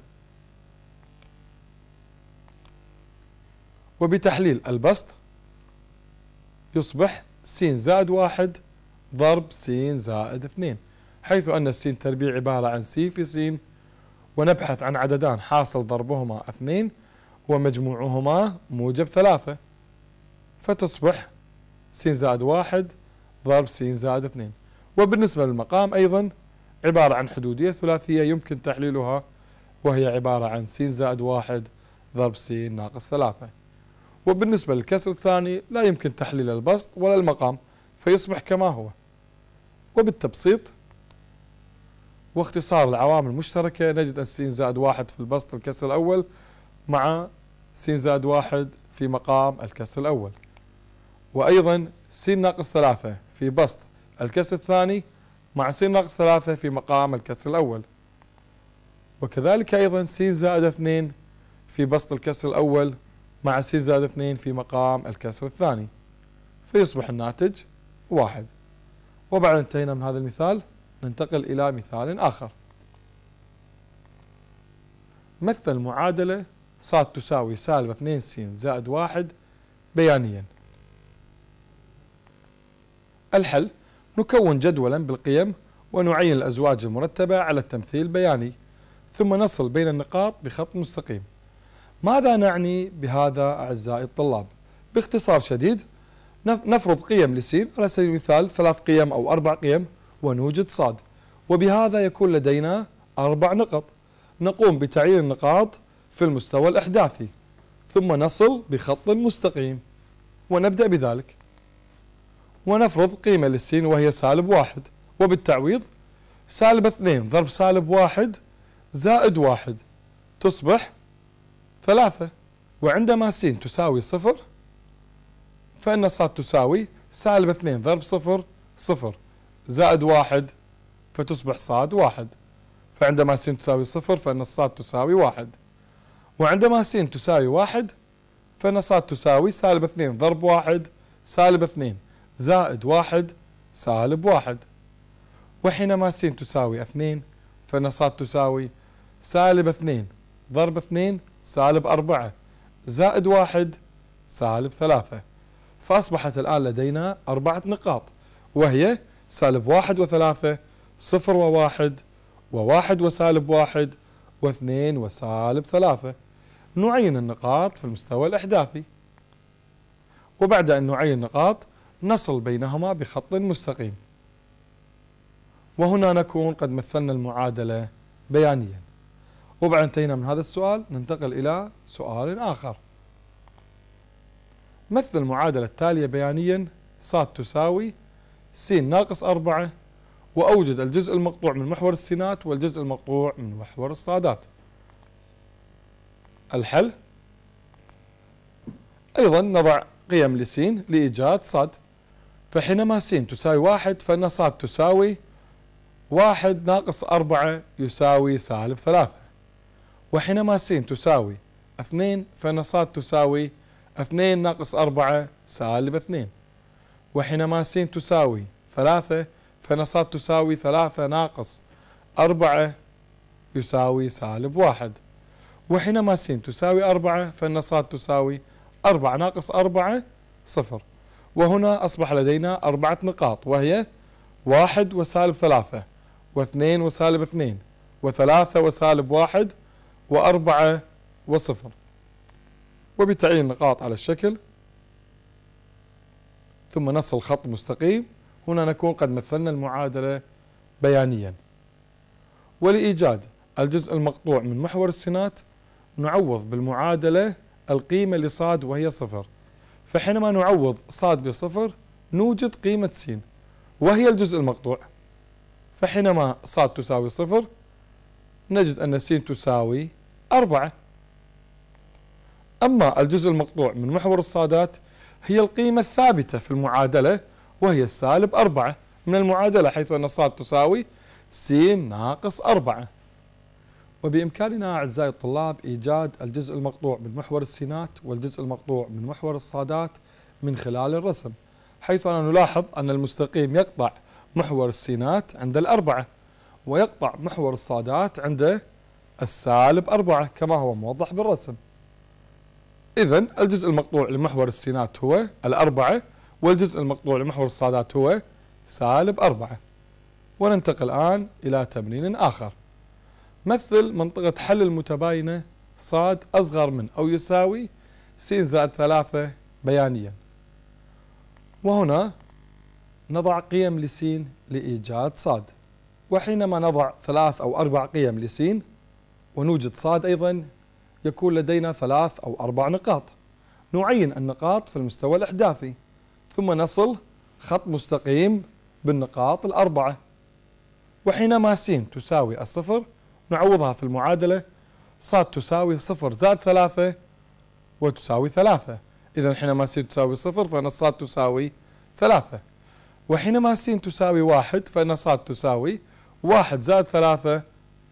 وبتحليل البسط يصبح س زائد واحد ضرب س زائد اثنين حيث أن السين تربيع عبارة عن س في س ونبحث عن عددان حاصل ضربهما اثنين ومجموعهما موجب ثلاثة فتصبح س زائد واحد ضرب س زائد اثنين وبالنسبة للمقام أيضا عبارة عن حدودية ثلاثية يمكن تحليلها وهي عبارة عن س زائد واحد ضرب س ناقص ثلاثة وبالنسبة للكسر الثاني لا يمكن تحليل البسط ولا المقام فيصبح كما هو وبالتبسيط واختصار العوامل المشتركة نجد أن س زائد واحد في البسط الكسر الأول مع س زائد واحد في مقام الكسر الأول وأيضا س ناقص ثلاثة في بسط الكسر الثاني مع س ناقص ثلاثة في مقام الكسر الأول وكذلك أيضا س زائد اثنين في بسط الكسر الأول مع سي زائد اثنين في مقام الكسر الثاني فيصبح الناتج واحد وبعد انتهينا من هذا المثال ننتقل إلى مثال آخر مثل معادلة ص تساوي سالب 2 س زائد 1 بيانيا الحل نكون جدولا بالقيم ونعين الأزواج المرتبة على التمثيل بياني ثم نصل بين النقاط بخط مستقيم ماذا نعني بهذا أعزائي الطلاب باختصار شديد نفرض قيم لسين على سبيل المثال ثلاث قيم أو أربع قيم ونوجد صاد وبهذا يكون لدينا أربع نقط نقوم بتعيين النقاط في المستوى الإحداثي ثم نصل بخط مستقيم ونبدأ بذلك ونفرض قيمة للسين وهي سالب واحد وبالتعويض سالب اثنين ضرب سالب واحد زائد واحد تصبح ثلاثة وعندما س تساوي صفر فإن ص تساوي سالب اثنين ضرب صفر صفر زائد واحد فتصبح ص واحد فعندما س تساوي صفر فإن الصاد تساوي واحد وعندما س تساوي واحد فإن صاد تساوي سالب اثنين ضرب واحد سالب اثنين زائد واحد سالب واحد وحينما س تساوي اثنين فإن صاد تساوي سالب اثنين ضرب اثنين سالب أربعة زائد واحد سالب ثلاثة فأصبحت الآن لدينا أربعة نقاط وهي سالب واحد وثلاثة صفر وواحد وواحد وسالب واحد واثنين وسالب ثلاثة نعين النقاط في المستوى الإحداثي وبعد أن نعين النقاط نصل بينهما بخط مستقيم وهنا نكون قد مثلنا المعادلة بيانياً وبعد انتهينا من هذا السؤال ننتقل إلى سؤال آخر مثل المعادلة التالية بيانيا ص تساوي س ناقص أربعة وأوجد الجزء المقطوع من محور السينات والجزء المقطوع من محور الصادات الحل أيضا نضع قيم لسين لإيجاد ص فحينما س تساوي واحد فإن ص تساوي واحد ناقص أربعة يساوي سالب ثلاثة وحينما س تساوي اثنين ص تساوي اثنين ناقص أربعة سالب اثنين وحينما س تساوي ثلاثة ص تساوي ثلاثة ناقص أربعة يساوي سالب واحد وحينما س تساوي أربعة ص تساوي أربعة ناقص أربعة صفر وهنا أصبح لدينا أربعة نقاط وهي واحد وسالب ثلاثة واثنين وسالب اثنين وثلاثة وسالب واحد وأربعة وصفر وبتعيين نقاط على الشكل ثم نصل خط مستقيم هنا نكون قد مثلنا المعادلة بيانيا ولإيجاد الجزء المقطوع من محور السينات نعوض بالمعادلة القيمة لصاد وهي صفر فحينما نعوض صاد بصفر نوجد قيمة س وهي الجزء المقطوع فحينما صاد تساوي صفر نجد أن س تساوي أربعة أما الجزء المقطوع من محور الصادات هي القيمة الثابتة في المعادلة وهي السالب أربعة من المعادلة حيث أن الصاد تساوي س ناقص أربعة وبإمكاننا أعزائي الطلاب إيجاد الجزء المقطوع من محور السينات والجزء المقطوع من محور الصادات من خلال الرسم حيث أننا نلاحظ أن المستقيم يقطع محور السينات عند الأربعة ويقطع محور الصادات عند السالب أربعة كما هو موضح بالرسم إذا الجزء المقطوع لمحور السينات هو الأربعة والجزء المقطوع لمحور الصادات هو سالب أربعة وننتقل الآن إلى تمرين آخر مثل منطقة حل المتباينة صاد أصغر من أو يساوي س زائد ثلاثة بيانيا وهنا نضع قيم لسين لإيجاد صاد وحينما نضع ثلاث أو أربع قيم لسين ونوجد صاد أيضا يكون لدينا ثلاث أو أربع نقاط نعين النقاط في المستوى الإحداثي ثم نصل خط مستقيم بالنقاط الأربعة وحينما س تساوي الصفر نعوضها في المعادلة ص تساوي صفر زائد ثلاثة وتساوي ثلاثة إذا حينما س تساوي صفر فإن ص تساوي ثلاثة وحينما س تساوي واحد فإن صاد تساوي واحد زائد ثلاثة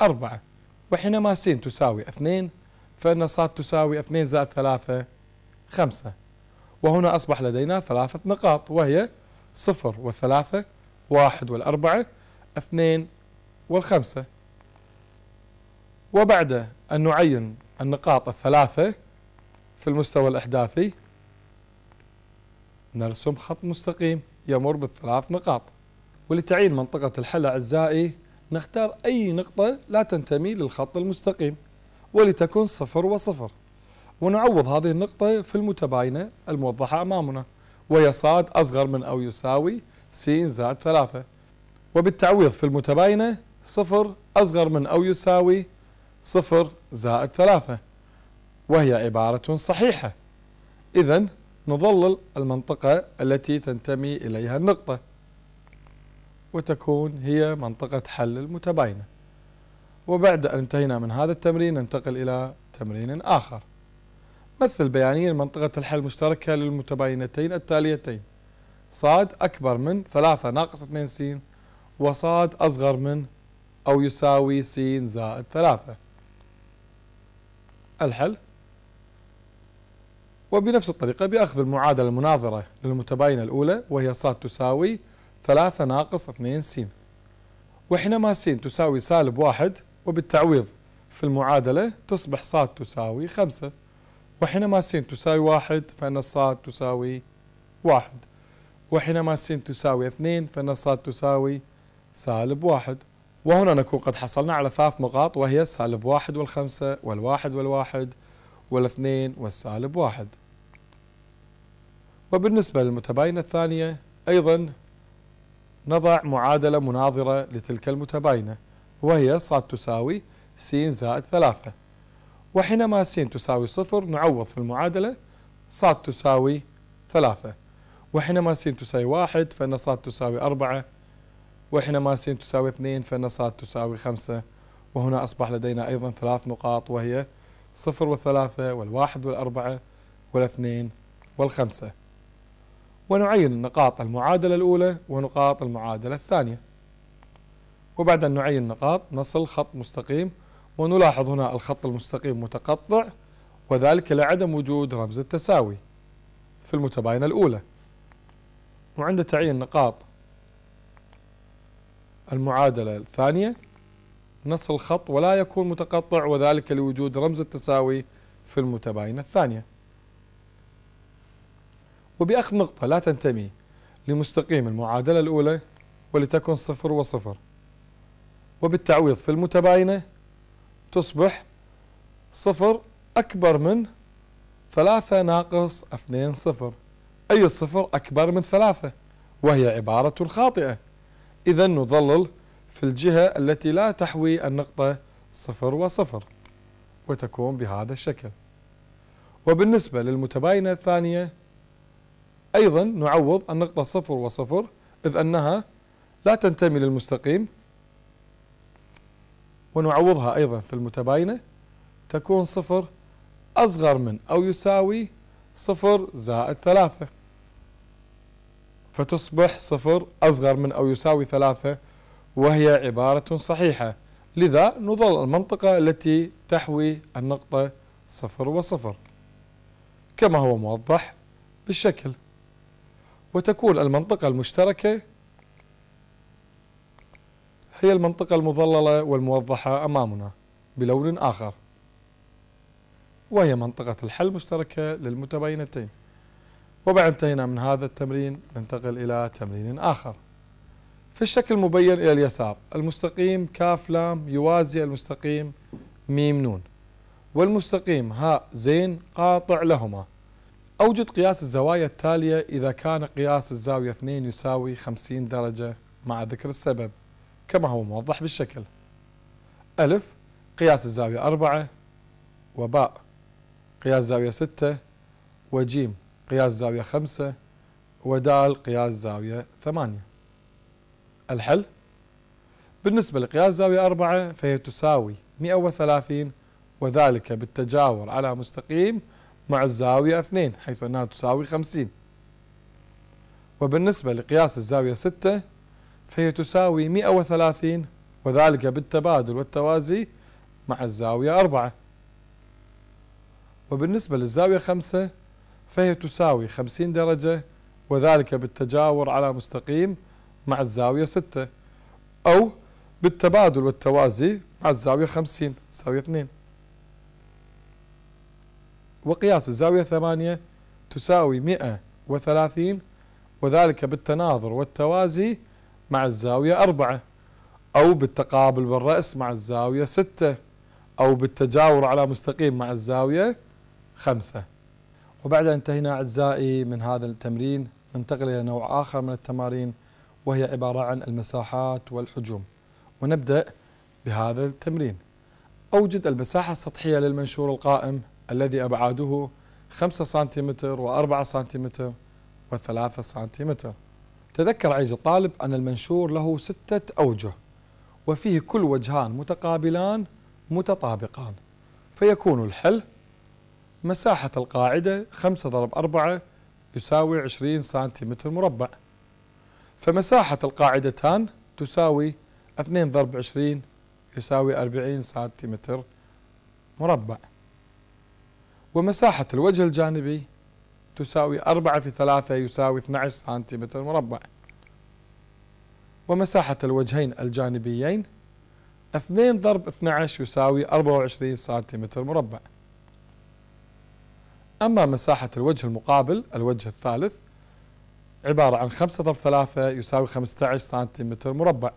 أربعة وحينما س تساوي 2 فإن ص تساوي 2 زائد 3 5 وهنا أصبح لدينا ثلاثة نقاط وهي 0 و3 1 و4 2 و5 وبعد أن نعين النقاط الثلاثة في المستوى الإحداثي نرسم خط مستقيم يمر بالثلاث نقاط ولتعين منطقة الحل أعزائي نختار أي نقطة لا تنتمي للخط المستقيم ولتكن صفر وصفر ونعوض هذه النقطة في المتباينة الموضحة أمامنا وهي ص أصغر من أو يساوي س زائد ثلاثة وبالتعويض في المتباينة صفر أصغر من أو يساوي صفر زائد ثلاثة وهي عبارة صحيحة إذا نظلل المنطقة التي تنتمي إليها النقطة وتكون هي منطقة حل المتباينة وبعد أن انتهينا من هذا التمرين ننتقل إلى تمرين آخر مثل بيانيا منطقة الحل المشتركة للمتباينتين التاليتين صاد أكبر من 3 ناقص 2 س وصاد أصغر من أو يساوي س زائد 3 الحل وبنفس الطريقة بأخذ المعادلة المناظرة للمتباينة الأولى وهي صاد تساوي 3 ناقص 2 س وإحنا سين تساوي سالب واحد وبالتعويض في المعادلة تصبح صاد تساوي خمسة وإحنا سين تساوي واحد فإن الصاد تساوي واحد وإحنا سين تساوي اثنين فإن الصاد تساوي سالب واحد وهنا نكون قد حصلنا على ثلاث نقاط وهي سالب واحد والخمسة والواحد والواحد والاثنين والسالب واحد وبالنسبة للمتباينة الثانية أيضا نضع معادلة مناظرة لتلك المتباينة وهي ص تساوي س زائد ثلاثة وحينما س تساوي صفر نعوض في المعادلة ص تساوي ثلاثة وحينما س تساوي واحد فإن ص تساوي أربعة وحينما س تساوي اثنين فإن ص تساوي خمسة وهنا أصبح لدينا أيضا ثلاث نقاط وهي صفر والثلاثة والواحد والأربعة والاثنين والخمسة ونعين نقاط المعادلة الأولى ونقاط المعادلة الثانية وبعد أن نعين نقاط نصل خط مستقيم ونلاحظ هنا الخط المستقيم متقطع وذلك لعدم وجود رمز التساوي في المتباينة الأولى وعند تعيين نقاط المعادلة الثانية نصل الخط ولا يكون متقطع وذلك لوجود رمز التساوي في المتباينة الثانية وبأخذ نقطة لا تنتمي لمستقيم المعادلة الأولى ولتكن صفر وصفر وبالتعويض في المتباينة تصبح صفر أكبر من ثلاثة ناقص اثنين صفر أي الصفر أكبر من ثلاثة وهي عبارة خاطئة إذا نظلل في الجهة التي لا تحوي النقطة صفر وصفر وتكون بهذا الشكل وبالنسبة للمتباينة الثانية أيضا نعوض النقطة صفر وصفر إذ أنها لا تنتمي للمستقيم ونعوضها أيضا في المتباينة تكون صفر أصغر من أو يساوي صفر زائد ثلاثة فتصبح صفر أصغر من أو يساوي ثلاثة وهي عبارة صحيحة لذا نظل المنطقة التي تحوي النقطة صفر وصفر كما هو موضح بالشكل وتكون المنطقة المشتركة هي المنطقة المظللة والموضحة أمامنا بلون آخر وهي منطقة الحل المشتركة للمتباينتين وبعد انتهينا من هذا التمرين ننتقل إلى تمرين آخر في الشكل المبين إلى اليسار المستقيم كاف لام يوازي المستقيم ميم نون والمستقيم هاء زين قاطع لهما أوجد قياس الزوايا التالية إذا كان قياس الزاوية 2 يساوي 50 درجة مع ذكر السبب كما هو موضح بالشكل ألف قياس الزاوية 4 وباء قياس زاوية 6 وجيم قياس زاوية 5 ودال قياس زاوية 8 الحل بالنسبة لقياس زاوية 4 فهي تساوي 130 وذلك بالتجاور على مستقيم مع الزاوية 2 حيث أنها تساوي 50 وبالنسبة لقياس الزاوية 6 فهي تساوي 130 وذلك بالتبادل والتوازي مع الزاوية 4 وبالنسبة للزاوية 5 فهي تساوي 50 درجة وذلك بالتجاور على مستقيم مع الزاوية 6 أو بالتبادل والتوازي مع الزاوية 50 تساوي 2 وقياس الزاوية الثمانية تساوي 130 وذلك بالتناظر والتوازي مع الزاوية 4 أو بالتقابل بالرأس مع الزاوية 6 أو بالتجاور على مستقيم مع الزاوية 5 وبعد أن انتهينا أعزائي من هذا التمرين ننتقل إلى نوع آخر من التمارين وهي عبارة عن المساحات والحجوم ونبدأ بهذا التمرين أوجد المساحة السطحية للمنشور القائم الذي أبعاده 5 سنتيمتر و4 سنتيمتر و3 سنتيمتر تذكر عزيزي الطالب أن المنشور له ستة أوجه وفيه كل وجهان متقابلان متطابقان فيكون الحل مساحة القاعدة 5 ضرب 4 يساوي 20 سنتيمتر مربع فمساحة القاعدتان تساوي 2 ضرب 20 يساوي 40 سنتيمتر مربع ومساحة الوجه الجانبي تساوي 4 في 3 يساوي 12 سنتيمتر مربع ومساحة الوجهين الجانبيين 2 ضرب 12 يساوي 24 سنتيمتر مربع أما مساحة الوجه المقابل الوجه الثالث عبارة عن 5 ضرب 3 يساوي 15 سنتيمتر مربع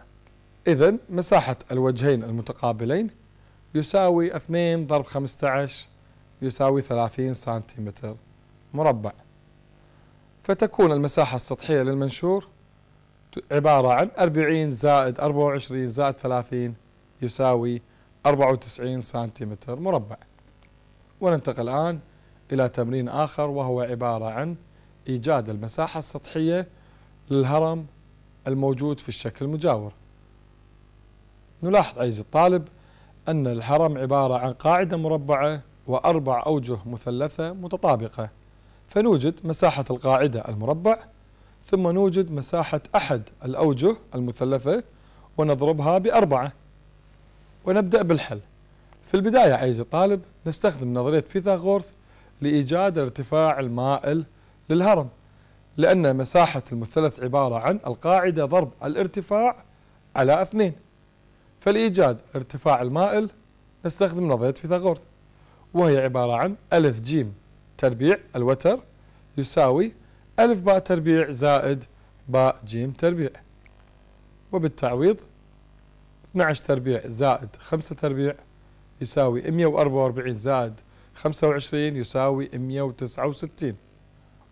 إذا مساحة الوجهين المتقابلين يساوي 2 ضرب 15 يساوي 30 سنتيمتر مربع فتكون المساحة السطحية للمنشور عبارة عن 40 زائد 24 زائد 30 يساوي 94 سنتيمتر مربع وننتقل الآن إلى تمرين آخر وهو عبارة عن إيجاد المساحة السطحية للهرم الموجود في الشكل المجاور نلاحظ عزيزي الطالب أن الهرم عبارة عن قاعدة مربعة وأربع أوجه مثلثة متطابقة فنوجد مساحة القاعدة المربع ثم نوجد مساحة أحد الأوجه المثلثة ونضربها بأربعة ونبدأ بالحل في البداية عزيزي الطالب نستخدم نظرية فيثاغورث لإيجاد الارتفاع المائل للهرم لأن مساحة المثلث عبارة عن القاعدة ضرب الارتفاع على اثنين فلإيجاد ارتفاع المائل نستخدم نظرية فيثاغورث وهي عبارة عن ألف جيم تربيع الوتر يساوي ألف باء تربيع زائد باء جيم تربيع وبالتعويض 12 تربيع زائد 5 تربيع يساوي 144 زائد 25 يساوي 169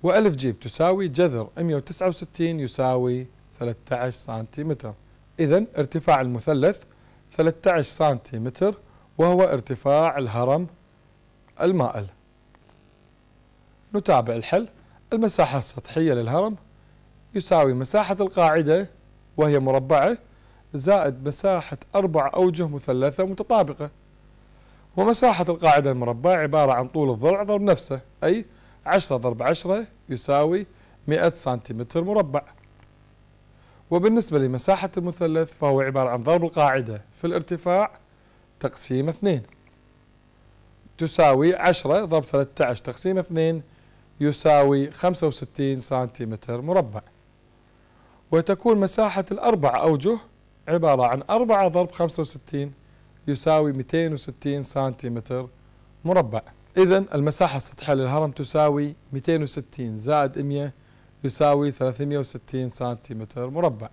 وألف جيم تساوي جذر 169 يساوي 13 سنتيمتر إذا ارتفاع المثلث 13 سنتيمتر وهو ارتفاع الهرم المائل نتابع الحل المساحة السطحية للهرم يساوي مساحة القاعدة وهي مربعة زائد مساحة أربع أوجه مثلثة متطابقة ومساحة القاعدة المربعة عبارة عن طول الضلع ضرب نفسه أي 10 ضرب 10 يساوي 100 سنتيمتر مربع وبالنسبة لمساحة المثلث فهو عبارة عن ضرب القاعدة في الارتفاع تقسيم 2 تساوي 10 ضرب 13 تقسيم 2 يساوي 65 سنتيمتر مربع وتكون مساحة الأربع أوجه عبارة عن 4 ضرب 65 يساوي 260 سنتيمتر مربع إذا المساحة السطحية للهرم تساوي 260 زائد 100 يساوي 360 سنتيمتر مربع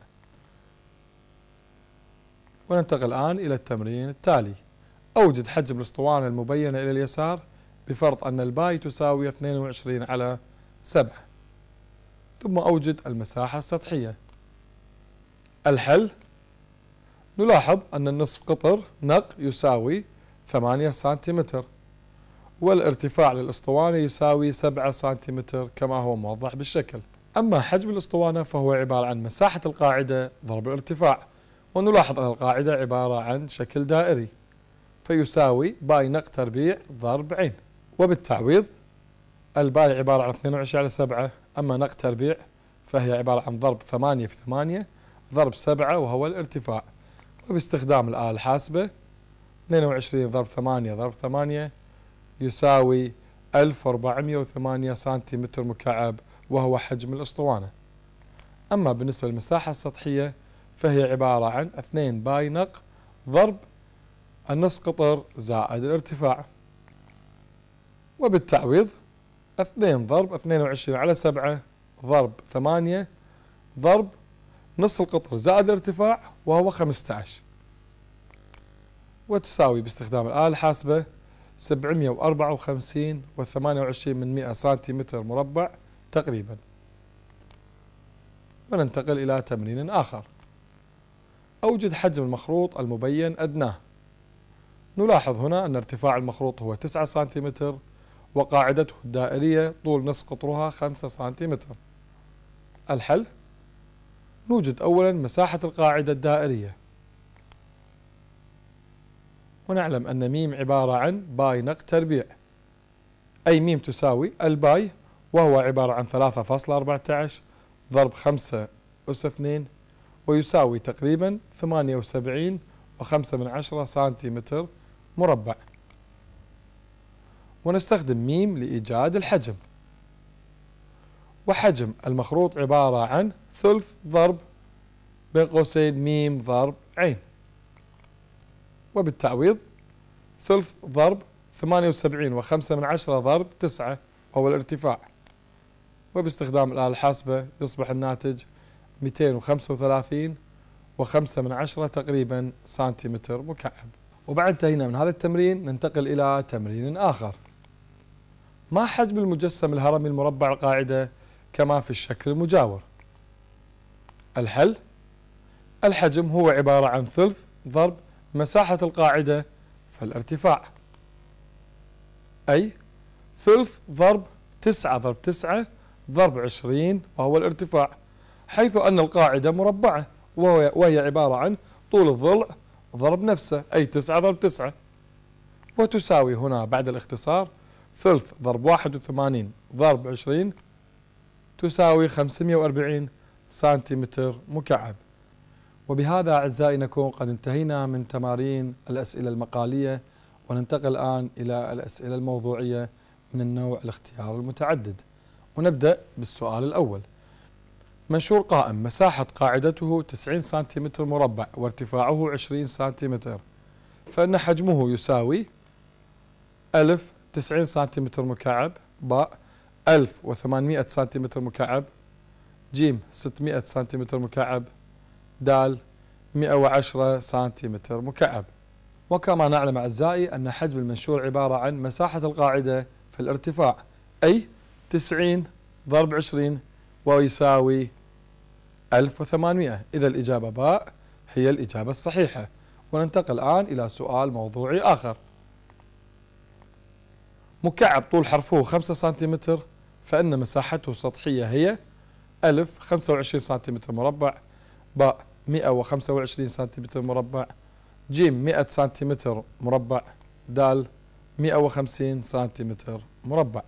وننتقل الآن إلى التمرين التالي أوجد حجم الأسطوانة المبينة إلى اليسار بفرض أن الباي تساوي 22 على 7 ثم أوجد المساحة السطحية الحل نلاحظ أن النصف قطر نق يساوي 8 سنتيمتر والارتفاع للأسطوانة يساوي 7 سنتيمتر كما هو موضح بالشكل أما حجم الأسطوانة فهو عبارة عن مساحة القاعدة ضرب الارتفاع ونلاحظ أن القاعدة عبارة عن شكل دائري فيساوي باي نق تربيع ضرب عين وبالتعويض الباي عبارة عن 22 على 7 أما نق تربيع فهي عبارة عن ضرب 8 في 8 ضرب 7 وهو الارتفاع وباستخدام الآلة الحاسبة 22 ضرب 8 ضرب 8 يساوي 1408 سنتيمتر مكعب وهو حجم الأسطوانة أما بالنسبة للمساحة السطحية فهي عبارة عن 2 باي نق ضرب النص قطر زائد الارتفاع وبالتعويض 2 ضرب 22 على 7 ضرب 8 ضرب نص القطر زائد الارتفاع وهو 15 وتساوي باستخدام الآلة الحاسبة 754 و28 من 100 سنتيمتر مربع تقريبا وننتقل إلى تمرين آخر أوجد حجم المخروط المبين أدناه نلاحظ هنا أن ارتفاع المخروط هو 9 سنتيمتر وقاعدته الدائرية طول نصف قطرها 5 سنتيمتر الحل نوجد أولا مساحة القاعدة الدائرية ونعلم أن ميم عبارة عن باي نق تربيع أي ميم تساوي الباي وهو عبارة عن 3.14 ضرب 5 أس 2 ويساوي تقريبا 78 وخمسة من عشرة سنتيمتر مربع ونستخدم ميم لإيجاد الحجم وحجم المخروط عبارة عن ثلث ضرب بين قوسين ميم ضرب عين وبالتعويض ثلث ضرب 78 وخمسة من عشرة ضرب تسعة هو الارتفاع وباستخدام الآلة الحاسبة يصبح الناتج 235 وخمسة من عشرة تقريبا سنتيمتر مكعب وبعد انتهينا من هذا التمرين ننتقل إلى تمرين آخر ما حجم المجسم الهرمي المربع القاعدة كما في الشكل المجاور الحل الحجم هو عبارة عن ثلث ضرب مساحة القاعدة فالارتفاع أي ثلث ضرب تسعة ضرب تسعة ضرب عشرين وهو الارتفاع حيث أن القاعدة مربعة وهي عبارة عن طول الضلع ضرب نفسه أي تسعة ضرب تسعة وتساوي هنا بعد الاختصار ثلث ضرب واحد وثمانين ضرب عشرين تساوي خمسمية وأربعين سنتيمتر مكعب وبهذا أعزائي نكون قد انتهينا من تمارين الأسئلة المقالية وننتقل الآن إلى الأسئلة الموضوعية من النوع الاختيار المتعدد ونبدأ بالسؤال الأول منشور قائم مساحة قاعدته 90 سنتيمتر مربع وارتفاعه 20 سنتيمتر فإن حجمه يساوي ألف 90 سنتيمتر مكعب باء 1800 سنتيمتر مكعب جيم 600 سنتيمتر مكعب دال 110 سنتيمتر مكعب وكما نعلم أعزائي أن حجم المنشور عبارة عن مساحة القاعدة في الارتفاع أي 90 ضرب 20 ويساوي 1800 إذا الإجابة باء هي الإجابة الصحيحة وننتقل الآن إلى سؤال موضوعي آخر مكعب طول حرفه 5 سنتيمتر فإن مساحته السطحية هي ألف 25 سنتيمتر مربع باء 125 سنتيمتر مربع جيم 100 سنتيمتر مربع دال 150 سنتيمتر مربع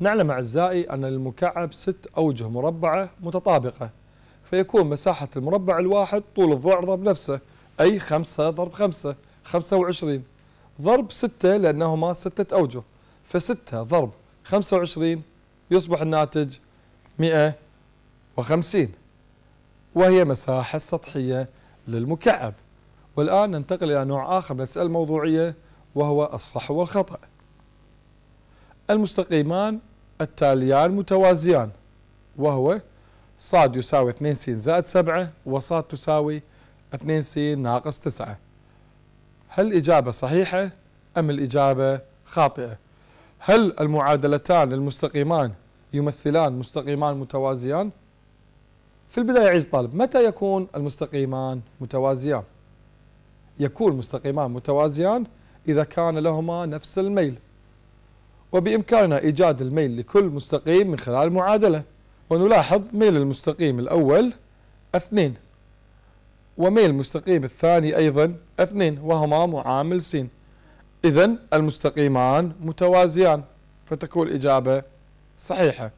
نعلم أعزائي أن للمكعب ست أوجه مربعة متطابقة فيكون مساحة المربع الواحد طول ضرب نفسه أي 5 ضرب 5 25 ضرب 6 لأنهما ستة فستة ف6 ضرب 25 يصبح الناتج 150 وهي مساحة سطحية للمكعب والآن ننتقل إلى نوع آخر من الأسئلة الموضوعية وهو الصح والخطأ المستقيمان التاليان متوازيان وهو ص يساوي 2 س زائد 7 ص تساوي 2 س ناقص 9 هل الإجابة صحيحة أم الإجابة خاطئة هل المعادلتان المستقيمان يمثلان مستقيمان متوازيان في البداية عز طالب متى يكون المستقيمان متوازيان يكون مستقيمان متوازيان إذا كان لهما نفس الميل وبإمكاننا إيجاد الميل لكل مستقيم من خلال المعادله ونلاحظ ميل المستقيم الأول اثنين وميل المستقيم الثاني أيضا اثنين وهما معامل س إذا المستقيمان متوازيان فتكون الإجابة صحيحة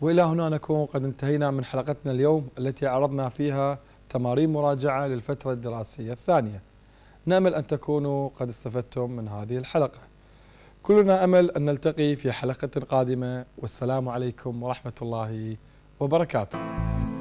وإلى هنا نكون قد انتهينا من حلقتنا اليوم التي عرضنا فيها تمارين مراجعة للفترة الدراسية الثانية نأمل أن تكونوا قد استفدتم من هذه الحلقة كلنا أمل أن نلتقي في حلقة قادمة والسلام عليكم ورحمة الله وبركاته